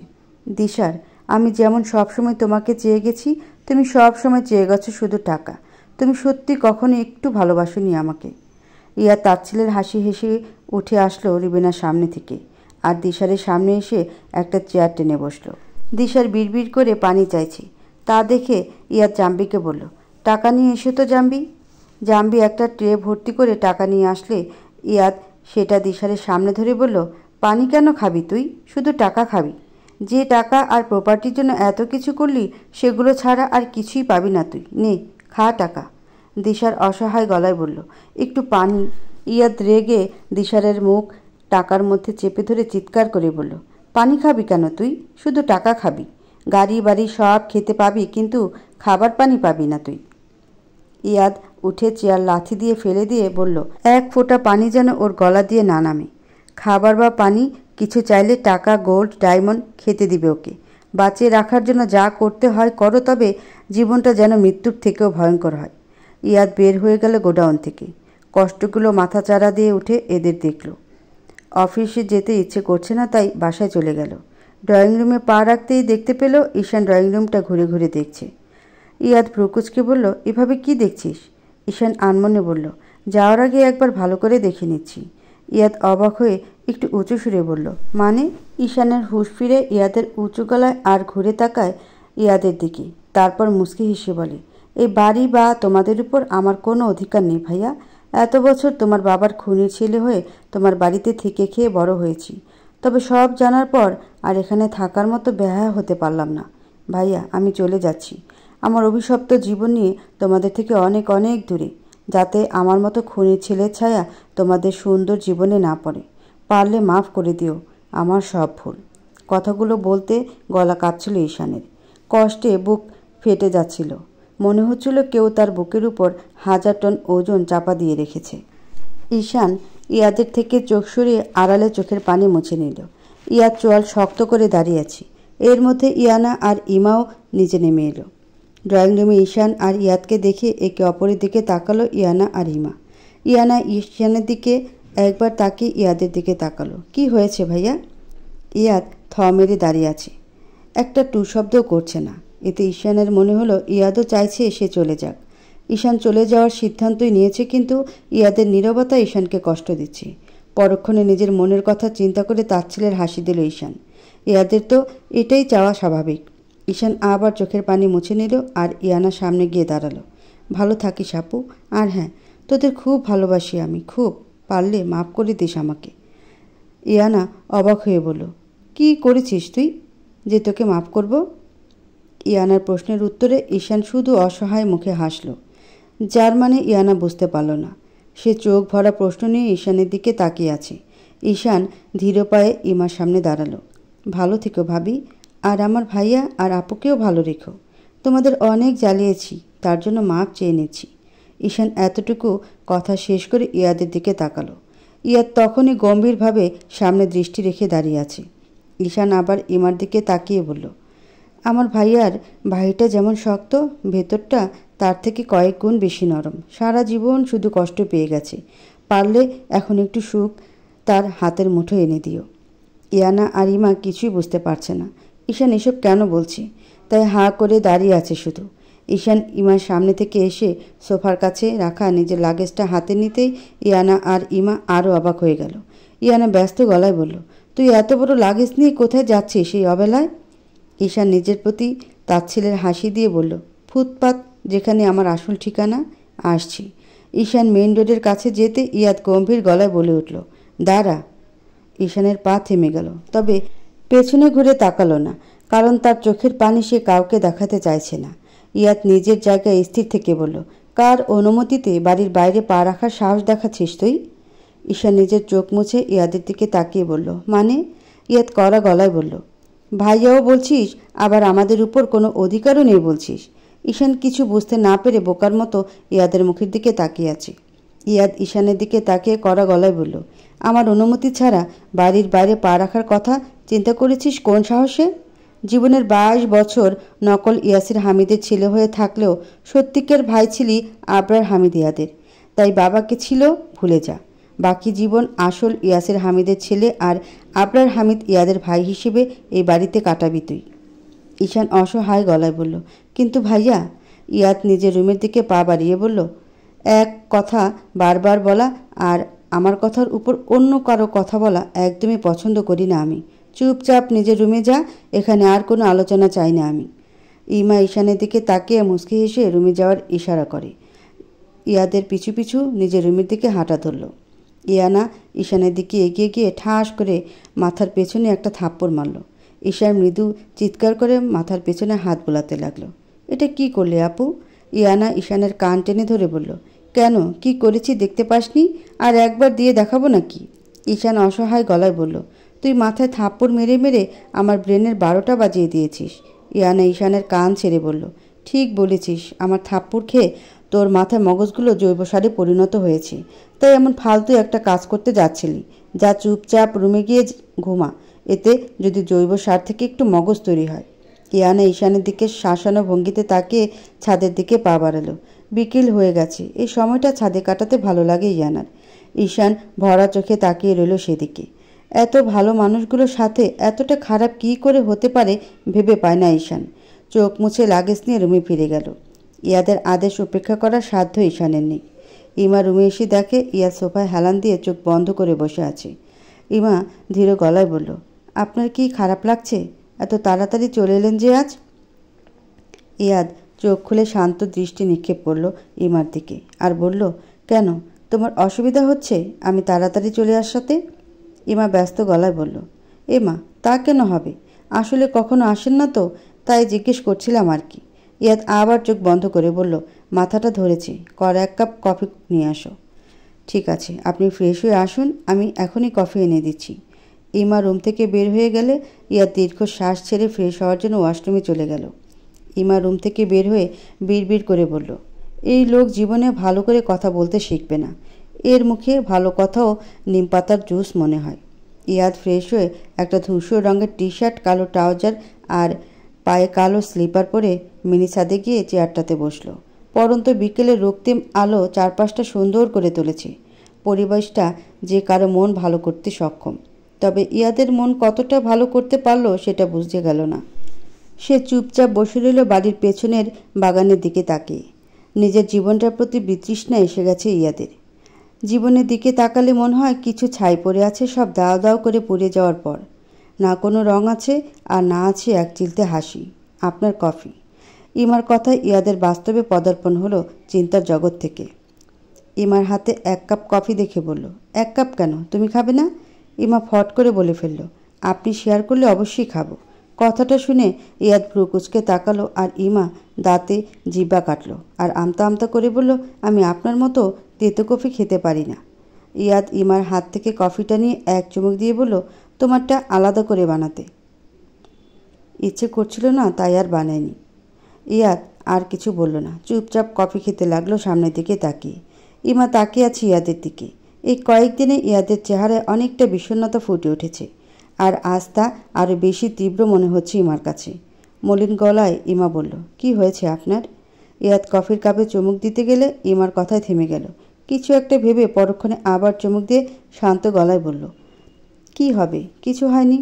দিশার আমি যেমন সবসময় তোমাকে চেয়ে গেছি তুমি সবসময় চেয়ে গেছো শুধু টাকা তুমি সত্যি কখনো একটু ভালোবাসোনি আমাকে ইয়া তার ছেলের হাসি হেসে উঠে আসলো রুবিনার সামনে থেকে আর দিশারের সামনে এসে একটা চেয়ার টেনে বসলো দিশার বিড়বিড় করে পানি চাইছে তা দেখে ইয়া জাম্বিকে বলল টাকা নিয়ে এসে তো জাম্বি জাম্বি একটা ট্রে ভর্তি করে টাকা নিয়ে আসলে ইয়াদ সেটা দিশারের সামনে ধরে বলল পানি কেন খাবি তুই শুধু টাকা খাবি যে টাকা আর প্রপার্টির জন্য এত কিছু করলি সেগুলো ছাড়া আর কিছুই পাবি না তুই নে খা টাকা দিশার অসহায় গলায় বলল একটু পানি ইয়াদ রেগে দিশারের মুখ টাকার মধ্যে চেপে ধরে চিৎকার করে বলল পানি খাবি কেন তুই শুধু টাকা খাবি গাড়ি বাড়ি সব খেতে পাবি কিন্তু খাবার পানি পাবি না তুই ইয়াদ উঠে চেয়ার লাথি দিয়ে ফেলে দিয়ে বলল এক ফোঁটা পানি যেন ওর গলা দিয়ে না নামে খাবার বা পানি কিছু চাইলে টাকা গোল্ড ডায়মন্ড খেতে দিবে ওকে বাঁচিয়ে রাখার জন্য যা করতে হয় করো তবে জীবনটা যেন মৃত্যুর থেকেও ভয়ঙ্কর হয় ইয়াদ বের হয়ে গেল গোডাউন থেকে কষ্টগুলো মাথাচাড়া দিয়ে উঠে এদের দেখল অফিসে যেতে ইচ্ছে করছে না তাই বাসায় চলে গেল ড্রয়িং রুমে পা রাখতেই দেখতে পেল ঈশান ড্রয়িং রুমটা ঘুরে ঘুরে দেখছে ইয়াদ প্রকুচকে বলল এভাবে কি দেখছিস ঈশান আনমনে বলল যাওয়ার আগে একবার ভালো করে দেখে নিচ্ছি ইয়াদ অবাক হয়ে একটু উঁচু সুরে বলল মানে ঈশানের হুশ ফিরে ইয়াদের উঁচু গলায় আর ঘুরে তাকায় ইয়াদের দিকে তারপর মুসকি হেসে বলে এই বাড়ি বা তোমাদের উপর আমার কোনো অধিকার নেই ভাইয়া এত বছর তোমার বাবার খুনি ছেলে হয়ে তোমার বাড়িতে থেকে খেয়ে বড় হয়েছি তবে সব জানার পর আর এখানে থাকার মতো ব্যয়া হতে পারলাম না ভাইয়া আমি চলে যাচ্ছি আমার অভিশপ্ত জীবন নিয়ে তোমাদের থেকে অনেক অনেক দূরে যাতে আমার মতো খুনি ছেলের ছায়া তোমাদের সুন্দর জীবনে না পড়ে পারলে মাফ করে দিও আমার সব ভুল কথাগুলো বলতে গলা কাঁপছিল ঈশানের কষ্টে বুক ফেটে যাচ্ছিল মনে হচ্ছিল কেউ তার বুকের উপর হাজার টন ওজন চাপা দিয়ে রেখেছে ঈশান ইয়াদের থেকে চোখ সরিয়ে আড়ালে চোখের পানি মুছে নিল ইয়ার চোয়াল শক্ত করে দাঁড়িয়ে আছি এর মধ্যে ইয়ানা আর ইমাও নিজে নেমে এলো ড্রয়িং রুমে ঈশান আর ইয়াদকে দেখে একে অপরের দিকে তাকালো ইয়ানা আর ইমা ইয়ানা ঈশানের দিকে একবার তাকে ইয়াদের দিকে তাকালো কি হয়েছে ভাইয়া ইয়াদ থ মেরে দাঁড়িয়ে আছে একটা টু শব্দও করছে না এতে ঈশানের মনে হলো ইয়াদও চাইছে সে চলে যাক ঈশান চলে যাওয়ার সিদ্ধান্তই নিয়েছে কিন্তু ইয়াদের নিরবতা ঈশানকে কষ্ট দিচ্ছে পরক্ষণে নিজের মনের কথা চিন্তা করে তার ছেলের হাসি দিল ঈশান ইয়াদের তো এটাই চাওয়া স্বাভাবিক ঈশান আবার চোখের পানি মুছে নিল আর ইয়ানা সামনে গিয়ে দাঁড়ালো ভালো থাকিস আপু আর হ্যাঁ তোদের খুব ভালোবাসি আমি খুব পারলে মাফ করে দিস আমাকে ইয়ানা অবাক হয়ে বলল কি করেছিস তুই যে তোকে মাফ করব ইয়ানার প্রশ্নের উত্তরে ঈশান শুধু অসহায় মুখে হাসল যার মানে ইয়ানা বুঝতে পারল না সে চোখ ভরা প্রশ্ন নিয়ে ঈশানের দিকে তাকিয়ে আছে ঈশান ধীর পায়ে ইমার সামনে দাঁড়ালো ভালো থেকো ভাবি আর আমার ভাইয়া আর আপুকেও ভালো রেখো তোমাদের অনেক জ্বালিয়েছি তার জন্য মাপ চেয়ে নিচ্ছি ঈশান এতটুকু কথা শেষ করে ইয়াদের দিকে তাকালো ইয়াদ তখনই গম্ভীরভাবে সামনে দৃষ্টি রেখে দাঁড়িয়ে আছে ঈশান আবার ইমার দিকে তাকিয়ে বলল আমার ভাইয়ার ভাইটা যেমন শক্ত ভেতরটা তার থেকে কয়েক গুণ বেশি নরম সারা জীবন শুধু কষ্ট পেয়ে গেছে পারলে এখন একটু সুখ তার হাতের মুঠো এনে দিও ইয়ানা আর ইমা কিছুই বুঝতে পারছে না ঈশান এসব কেন বলছে তাই হাঁ করে দাঁড়িয়ে আছে শুধু ঈশান ইমার সামনে থেকে এসে সোফার কাছে রাখা নিজের লাগেজটা হাতে নিতেই ইয়ানা আর ইমা আরও অবাক হয়ে গেল ইয়ানা ব্যস্ত গলায় বলল তুই এত বড় লাগেজ নিয়ে কোথায় যাচ্ছিস সেই অবেলায় ঈশান নিজের প্রতি তার ছেলের হাসি দিয়ে বলল ফুটপাত যেখানে আমার আসল ঠিকানা আসছি ঈশান মেইন রোডের কাছে যেতে ইয়াদ গম্ভীর গলায় বলে উঠল দাঁড়া ঈশানের পা থেমে গেল তবে পেছনে ঘুরে তাকালো না কারণ তার চোখের পানি সে কাউকে দেখাতে চাইছে না ইয়াত নিজের জায়গায় স্থির থেকে বলল কার অনুমতিতে বাড়ির বাইরে পা রাখার সাহস দেখাচ্ছিস তুই ঈশা নিজের চোখ মুছে ইয়াদের দিকে তাকিয়ে বলল মানে ইয়াত কড়া গলায় বলল ভাইয়াও বলছিস আবার আমাদের উপর কোনো অধিকারও নেই বলছিস ঈশান কিছু বুঝতে না পেরে বোকার মতো ইয়াদের মুখের দিকে তাকিয়ে আছে ইয়াদ ঈশানের দিকে তাকিয়ে কড়া গলায় বলল আমার অনুমতি ছাড়া বাড়ির বাইরে পা রাখার কথা চিন্তা করেছিস কোন সাহসে জীবনের বাইশ বছর নকল ইয়াসির হামিদের ছেলে হয়ে থাকলেও সত্যিকের ভাই ছিলি আবরার হামিদিয়াদের তাই বাবাকে ছিল ভুলে যা বাকি জীবন আসল ইয়াসির হামিদের ছেলে আর আবরার হামিদ ইয়াদের ভাই হিসেবে এই বাড়িতে কাটাবি তুই ঈশান অসহায় গলায় বলল কিন্তু ভাইয়া ইয়াদ নিজের রুমের দিকে পা বাড়িয়ে বলল এক কথা বারবার বলা আর আমার কথার উপর অন্য কারো কথা বলা একদমই পছন্দ করি না আমি চুপচাপ নিজের রুমে যা এখানে আর কোনো আলোচনা চাই না আমি ইমা ঈশানের দিকে তাকিয়ে মুসকি হেসে রুমে যাওয়ার ইশারা করে ইয়াদের পিছু পিছু নিজের রুমের দিকে হাঁটা ধরল ইয়ানা ঈশানের দিকে এগিয়ে গিয়ে ঠাস করে মাথার পেছনে একটা থাপ্পড় মারল ঈশার মৃদু চিৎকার করে মাথার পেছনে হাত বোলাতে লাগলো এটা কি করলে আপু ইয়ানা ঈশানের কান টেনে ধরে বলল কেন কি করেছি দেখতে পাসনি আর একবার দিয়ে দেখাবো নাকি ঈশান অসহায় গলায় বলল তুই মাথায় থাপ্পড় মেরে মেরে আমার ব্রেনের বারোটা বাজিয়ে দিয়েছিস ইয়ানা ঈশানের কান ছেড়ে বলল ঠিক বলেছিস আমার থাপ্পড় খেয়ে তোর মাথায় মগজগুলো জৈব সারে পরিণত হয়েছে তাই এমন ফালতু একটা কাজ করতে যাচ্ছিলি যা চুপচাপ রুমে গিয়ে ঘুমা এতে যদি জৈব সার থেকে একটু মগজ তৈরি হয় ইয়ানা ঈশানের দিকে শাসানো ভঙ্গিতে তাকিয়ে ছাদের দিকে পা বাড়ালো বিকেল হয়ে গেছে এই সময়টা ছাদে কাটাতে ভালো লাগে ইয়ানার ঈশান ভরা চোখে তাকিয়ে রইল সেদিকে এত ভালো মানুষগুলোর সাথে এতটা খারাপ কি করে হতে পারে ভেবে পায় না ঈশান চোখ মুছে লাগেজ নিয়ে রুমে ফিরে গেল ইয়াদের আদেশ উপেক্ষা করার সাধ্য ঈশানের নেই ইমা রুমে এসে দেখে ইয়া সোফায় হেলান দিয়ে চোখ বন্ধ করে বসে আছে ইমা ধীর গলায় বলল আপনার কি খারাপ লাগছে এত তাড়াতাড়ি চলে এলেন যে আজ ইয়াদ চোখ খুলে শান্ত দৃষ্টি নিক্ষেপ করল ইমার দিকে আর বলল কেন তোমার অসুবিধা হচ্ছে আমি তাড়াতাড়ি চলে আসাতে এমা ব্যস্ত গলায় বলল এমা তা কেন হবে আসলে কখনো আসেন না তো তাই জিজ্ঞেস করছিলাম আর কি ইয়াদ আবার চোখ বন্ধ করে বলল মাথাটা ধরেছি কর এক কাপ কফি নিয়ে আসো ঠিক আছে আপনি ফ্রেশ হয়ে আসুন আমি এখনই কফি এনে দিচ্ছি ইমা রুম থেকে বের হয়ে গেলে ইয়াদ দীর্ঘ শ্বাস ছেড়ে ফ্রেশ হওয়ার জন্য ওয়াশরুমে চলে গেল ইমা রুম থেকে বের হয়ে বিড়বিড় করে বলল এই লোক জীবনে ভালো করে কথা বলতে শিখবে না এর মুখে ভালো কথাও নিম পাতার জুস মনে হয় ইয়াদ ফ্রেশ হয়ে একটা ধূসর রঙের টি শার্ট কালো ট্রাউজার আর পায়ে কালো স্লিপার পরে মিনি ছাদে গিয়ে চেয়ারটাতে বসলো পরন্ত বিকেলে রক্তিম আলো চারপাশটা সুন্দর করে তুলেছে পরিবেশটা যে কারো মন ভালো করতে সক্ষম তবে ইয়াদের মন কতটা ভালো করতে পারলো সেটা বুঝতে গেল না সে চুপচাপ বসে রইল বাড়ির পেছনের বাগানের দিকে তাকিয়ে নিজের জীবনটার প্রতি বিতৃষ্ণা এসে গেছে ইয়াদের জীবনের দিকে তাকালে মনে হয় কিছু ছাই পড়ে আছে সব দাও দাও করে পুড়ে যাওয়ার পর না কোনো রং আছে আর না আছে এক চিলতে হাসি আপনার কফি ইমার কথায় ইয়াদের বাস্তবে পদার্পণ হলো চিন্তার জগৎ থেকে ইমার হাতে এক কাপ কফি দেখে বলল এক কাপ কেন তুমি খাবে না ইমা ফট করে বলে ফেলল আপনি শেয়ার করলে অবশ্যই খাবো কথাটা শুনে ইয়াদ ভ্রু কুচকে তাকালো আর ইমা দাঁতে জিব্বা কাটলো আর আমতা আমতা করে বলল আমি আপনার মতো তেতো কফি খেতে পারি না ইয়াদ ইমার হাত থেকে কফিটা নিয়ে এক চুমুক দিয়ে বলল তোমারটা আলাদা করে বানাতে ইচ্ছে করছিল না তাই আর বানায়নি ইয়াদ আর কিছু বলল না চুপচাপ কফি খেতে লাগলো সামনের দিকে তাকিয়ে ইমা তাকিয়ে আছে ইয়াদের দিকে এই কয়েকদিনে ইয়াদের চেহারায় অনেকটা বিষণ্নতা ফুটে উঠেছে আর আজ তা আরও বেশি তীব্র মনে হচ্ছে ইমার কাছে মলিন গলায় ইমা বলল কি হয়েছে আপনার ইয়াদ কফির কাপে চুমুক দিতে গেলে ইমার কথায় থেমে গেল কিছু একটা ভেবে পরক্ষণে আবার চমুক দিয়ে শান্ত গলায় বলল কি হবে কিছু হয়নি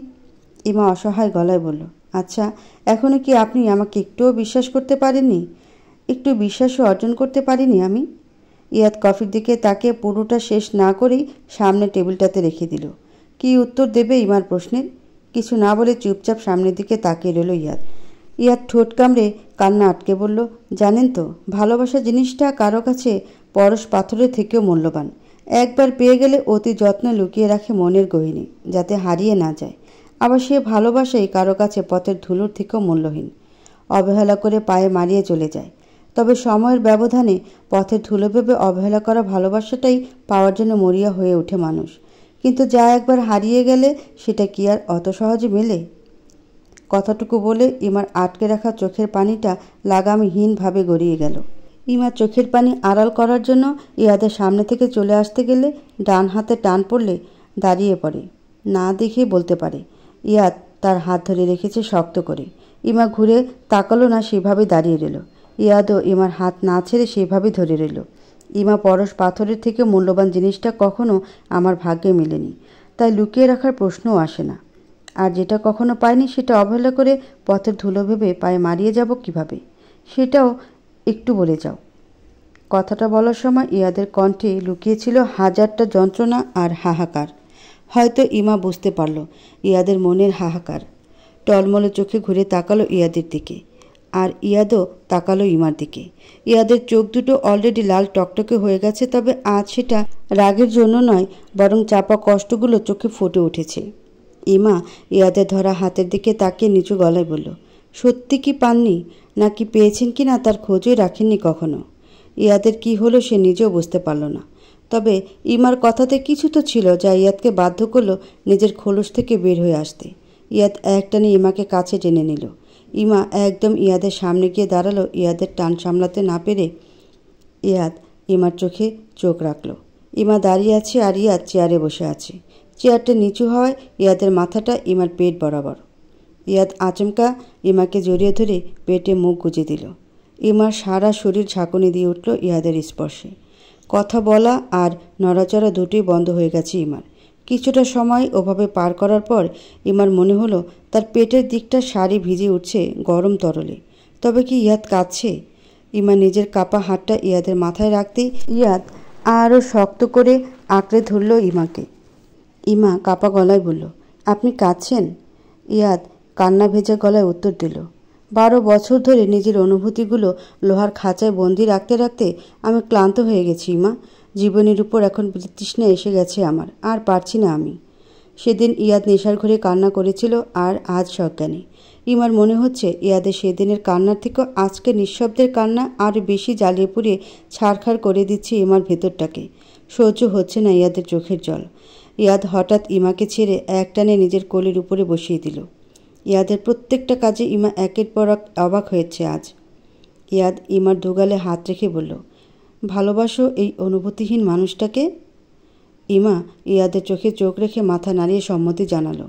ইমা অসহায় গলায় বলল আচ্ছা এখনও কি আপনি আমাকে একটুও বিশ্বাস করতে পারেননি একটু বিশ্বাসও অর্জন করতে পারিনি আমি ইয়াদ কফির দিকে তাকে পুরোটা শেষ না করেই সামনে টেবিলটাতে রেখে দিল কি উত্তর দেবে ইমার প্রশ্নের কিছু না বলে চুপচাপ সামনের দিকে তাকিয়ে রইল ইয়াদ ইয়ার ঠোঁট কামড়ে কান্না আটকে বলল জানেন তো ভালোবাসা জিনিসটা কারো কাছে পরশ পাথরের থেকেও মূল্যবান একবার পেয়ে গেলে অতি যত্ন লুকিয়ে রাখে মনের গহিনী যাতে হারিয়ে না যায় আবার সে ভালোবাসাই কারো কাছে পথের ধুলোর থেকেও মূল্যহীন অবহেলা করে পায়ে মারিয়ে চলে যায় তবে সময়ের ব্যবধানে পথের ধুলো ভেবে অবহেলা করা ভালোবাসাটাই পাওয়ার জন্য মরিয়া হয়ে ওঠে মানুষ কিন্তু যা একবার হারিয়ে গেলে সেটা কি আর অত সহজে মেলে কথাটুকু বলে ইমার আটকে রাখা চোখের পানিটা লাগামহীনভাবে গড়িয়ে গেল ইমা চোখের পানি আড়াল করার জন্য ইয়াদের সামনে থেকে চলে আসতে গেলে ডান হাতে টান পড়লে দাঁড়িয়ে পড়ে না দেখে বলতে পারে ইয়াদ তার হাত ধরে রেখেছে শক্ত করে ইমা ঘুরে তাকালো না সেভাবে দাঁড়িয়ে রইল ইয়াদও ইমার হাত না ছেড়ে সেভাবে ধরে রইল ইমা পরশ পাথরের থেকে মূল্যবান জিনিসটা কখনো আমার ভাগ্যে মেলেনি তাই লুকিয়ে রাখার প্রশ্নও আসে না আর যেটা কখনো পাইনি সেটা অবহেলা করে পথের ধুলো ভেবে পায়ে মারিয়ে যাব কিভাবে সেটাও একটু বলে যাও কথাটা বলার সময় ইয়াদের কণ্ঠে লুকিয়েছিল হাজারটা যন্ত্রণা আর হাহাকার হয়তো ইমা বুঝতে পারল ইয়াদের মনের হাহাকার টলমলে চোখে ঘুরে তাকালো ইয়াদের দিকে আর ইয়াদও তাকালো ইমার দিকে ইয়াদের চোখ দুটো অলরেডি লাল টকটকে হয়ে গেছে তবে আজ সেটা রাগের জন্য নয় বরং চাপা কষ্টগুলো চোখে ফুটে উঠেছে ইমা ইয়াদের ধরা হাতের দিকে তাকিয়ে নিচু গলায় বলল সত্যি কি পাননি নাকি পেয়েছেন কি না তার খোঁজই রাখেননি কখনো ইয়াদের কি হলো সে নিজেও বুঝতে পারল না তবে ইমার কথাতে কিছু তো ছিল যা ইয়াদকে বাধ্য করলো নিজের খোলস থেকে বের হয়ে আসতে ইয়াদ একটানি ইমাকে কাছে টেনে নিল ইমা একদম ইয়াদের সামনে গিয়ে দাঁড়ালো ইয়াদের টান সামলাতে না পেরে ইয়াদ ইমার চোখে চোখ রাখলো ইমা দাঁড়িয়ে আছে আর ইয়াদ চেয়ারে বসে আছে চেয়ারটা নিচু হওয়ায় ইয়াদের মাথাটা ইমার পেট বরাবর ইয়াদ আচমকা ইমাকে জড়িয়ে ধরে পেটে মুখ গুজে দিল ইমার সারা শরীর ঝাঁকুনি দিয়ে উঠল ইয়াদের স্পর্শে কথা বলা আর নড়াচড়া দুটোই বন্ধ হয়ে গেছে ইমার কিছুটা সময় ওভাবে পার করার পর ইমার মনে হলো তার পেটের দিকটা শাড়ি ভিজে উঠছে গরম তরলে তবে কি ইয়াদ কাঁদছে ইমা নিজের কাপা হাতটা ইয়াদের মাথায় রাখতে ইয়াদ আরও শক্ত করে আঁকড়ে ধরল ইমাকে ইমা কাপা গলায় বলল আপনি কাঁদছেন ইয়াদ কান্না ভেজা গলায় উত্তর দিল বারো বছর ধরে নিজের অনুভূতিগুলো লোহার খাঁচায় বন্দি রাখতে রাখতে আমি ক্লান্ত হয়ে গেছি ইমা জীবনের উপর এখন বিতৃষ্ণা এসে গেছে আমার আর পারছি না আমি সেদিন ইয়াদ নেশার ঘরে কান্না করেছিল আর আজ সজ্ঞানে ইমার মনে হচ্ছে ইয়াদের সেদিনের কান্নার থেকেও আজকে নিঃশব্দের কান্না আর বেশি জ্বালিয়ে পুড়িয়ে ছাড়খাড় করে দিচ্ছে ইমার ভেতরটাকে সহ্য হচ্ছে না ইয়াদের চোখের জল ইয়াদ হঠাৎ ইমাকে ছেড়ে একটানে নিজের কোলের উপরে বসিয়ে দিল ইয়াদের প্রত্যেকটা কাজে ইমা একের পর এক অবাক হয়েছে আজ ইয়াদ ইমার দুগালে হাত রেখে বলল ভালোবাসো এই অনুভূতিহীন মানুষটাকে ইমা ইয়াদের চোখে চোখ রেখে মাথা নাড়িয়ে সম্মতি জানালো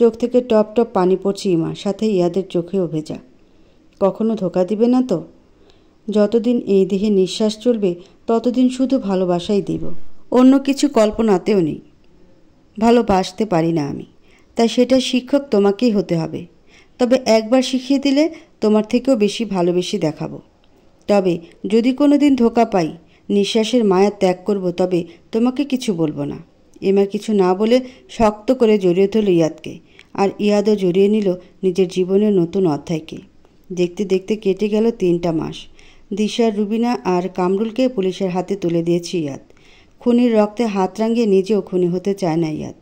চোখ থেকে টপ টপ পানি পড়ছে ইমা সাথে ইয়াদের চোখেও ভেজা কখনো ধোকা দিবে না তো যতদিন এই দেহে নিঃশ্বাস চলবে ততদিন শুধু ভালোবাসাই দিব অন্য কিছু কল্পনাতেও নেই ভালোবাসতে পারি না আমি তাই সেটা শিক্ষক তোমাকেই হতে হবে তবে একবার শিখিয়ে দিলে তোমার থেকেও বেশি ভালোবেসে দেখাবো তবে যদি কোনো দিন ধোকা পাই নিঃশ্বাসের মায়া ত্যাগ করব তবে তোমাকে কিছু বলবো না এমা কিছু না বলে শক্ত করে জড়িয়ে ধরল ইয়াদকে আর ইয়াদও জড়িয়ে নিল নিজের জীবনের নতুন অধ্যায়কে দেখতে দেখতে কেটে গেল তিনটা মাস দিশা রুবিনা আর কামরুলকে পুলিশের হাতে তুলে দিয়েছে ইয়াদ খুনির রক্তে হাত রাঙিয়ে নিজেও খুনি হতে চায় না ইয়াদ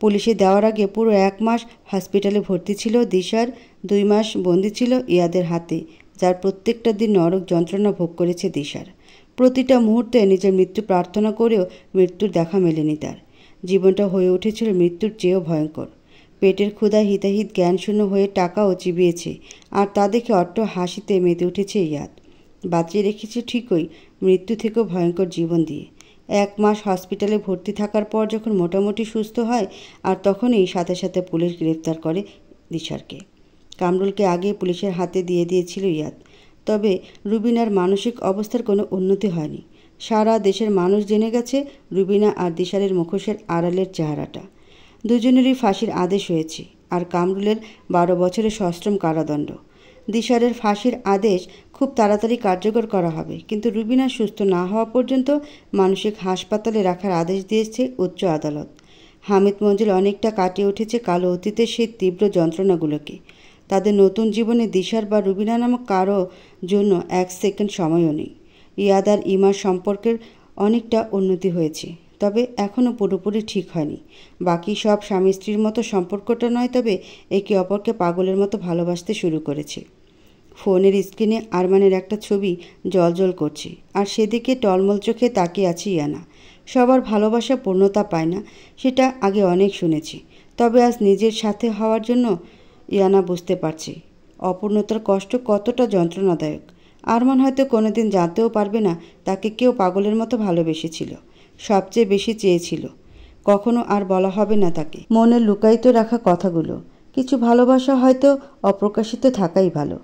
পুলিশে দেওয়ার আগে পুরো এক মাস হসপিটালে ভর্তি ছিল দিশার দুই মাস বন্দি ছিল ইয়াদের হাতে যার প্রত্যেকটা দিন নরক যন্ত্রণা ভোগ করেছে দিশার প্রতিটা মুহূর্তে নিজের মৃত্যু প্রার্থনা করেও মৃত্যুর দেখা মেলেনি তার জীবনটা হয়ে উঠেছিল মৃত্যুর চেয়েও ভয়ঙ্কর পেটের ক্ষুধা হিতাহিত জ্ঞানশূন্য হয়ে টাকাও চিবিয়েছে আর তা দেখে অট্ট হাসিতে মেতে উঠেছে ইয়াদ বাঁচিয়ে রেখেছে ঠিকই মৃত্যু থেকেও ভয়ঙ্কর জীবন দিয়ে এক মাস হসপিটালে ভর্তি থাকার পর যখন মোটামুটি সুস্থ হয় আর তখনই সাথে সাথে পুলিশ গ্রেফতার করে দিশারকে কামরুলকে আগে পুলিশের হাতে দিয়ে দিয়েছিল ইয়াদ তবে রুবিনার মানসিক অবস্থার কোনো উন্নতি হয়নি সারা দেশের মানুষ জেনে গেছে রুবিনা আর দিশারের মুখোশের আড়ালের চেহারাটা দুজনেরই ফাঁসির আদেশ হয়েছে আর কামরুলের বারো বছরের সশ্রম কারাদণ্ড দিশারের ফাঁসির আদেশ খুব তাড়াতাড়ি কার্যকর করা হবে কিন্তু রুবিনা সুস্থ না হওয়া পর্যন্ত মানসিক হাসপাতালে রাখার আদেশ দিয়েছে উচ্চ আদালত হামিদ মঞ্জিল অনেকটা কাটিয়ে উঠেছে কালো অতীতের সেই তীব্র যন্ত্রণাগুলোকে তাদের নতুন জীবনে দিশার বা রুবিনা নামক কারো জন্য এক সেকেন্ড সময়ও নেই ইয়াদ আর ইমার সম্পর্কের অনেকটা উন্নতি হয়েছে তবে এখনও পুরোপুরি ঠিক হয়নি বাকি সব স্বামী স্ত্রীর মতো সম্পর্কটা নয় তবে একে অপরকে পাগলের মতো ভালোবাসতে শুরু করেছে ফোনের স্ক্রিনে আরমানের একটা ছবি জলজল করছে আর সেদিকে টলমল চোখে তাকিয়ে আছে ইয়ানা সবার ভালোবাসা পূর্ণতা পায় না সেটা আগে অনেক শুনেছি তবে আজ নিজের সাথে হওয়ার জন্য ইয়ানা বুঝতে পারছি অপূর্ণতার কষ্ট কতটা যন্ত্রণাদায়ক আরমান হয়তো কোনোদিন জানতেও পারবে না তাকে কেউ পাগলের মতো ভালোবেসেছিল সবচেয়ে বেশি চেয়েছিল কখনো আর বলা হবে না তাকে মনে লুকায়িত রাখা কথাগুলো কিছু ভালোবাসা হয়তো অপ্রকাশিত থাকাই ভালো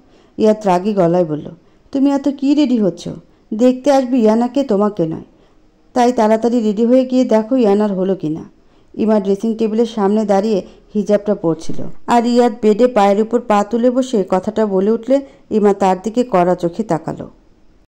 ইয়া ত্রাগি গলায় বলল তুমি এত কি রেডি হচ্ছ দেখতে আসবে ইয়ানাকে তোমাকে নয় তাই তাড়াতাড়ি রেডি হয়ে গিয়ে দেখো ইয়ানার হলো কিনা ইমা ড্রেসিং টেবিলের সামনে দাঁড়িয়ে হিজাবটা পরছিল আর ইয়াদ বেডে পায়ের উপর পা তুলে বসে কথাটা বলে উঠলে ইমা তার দিকে কড়া চোখে তাকালো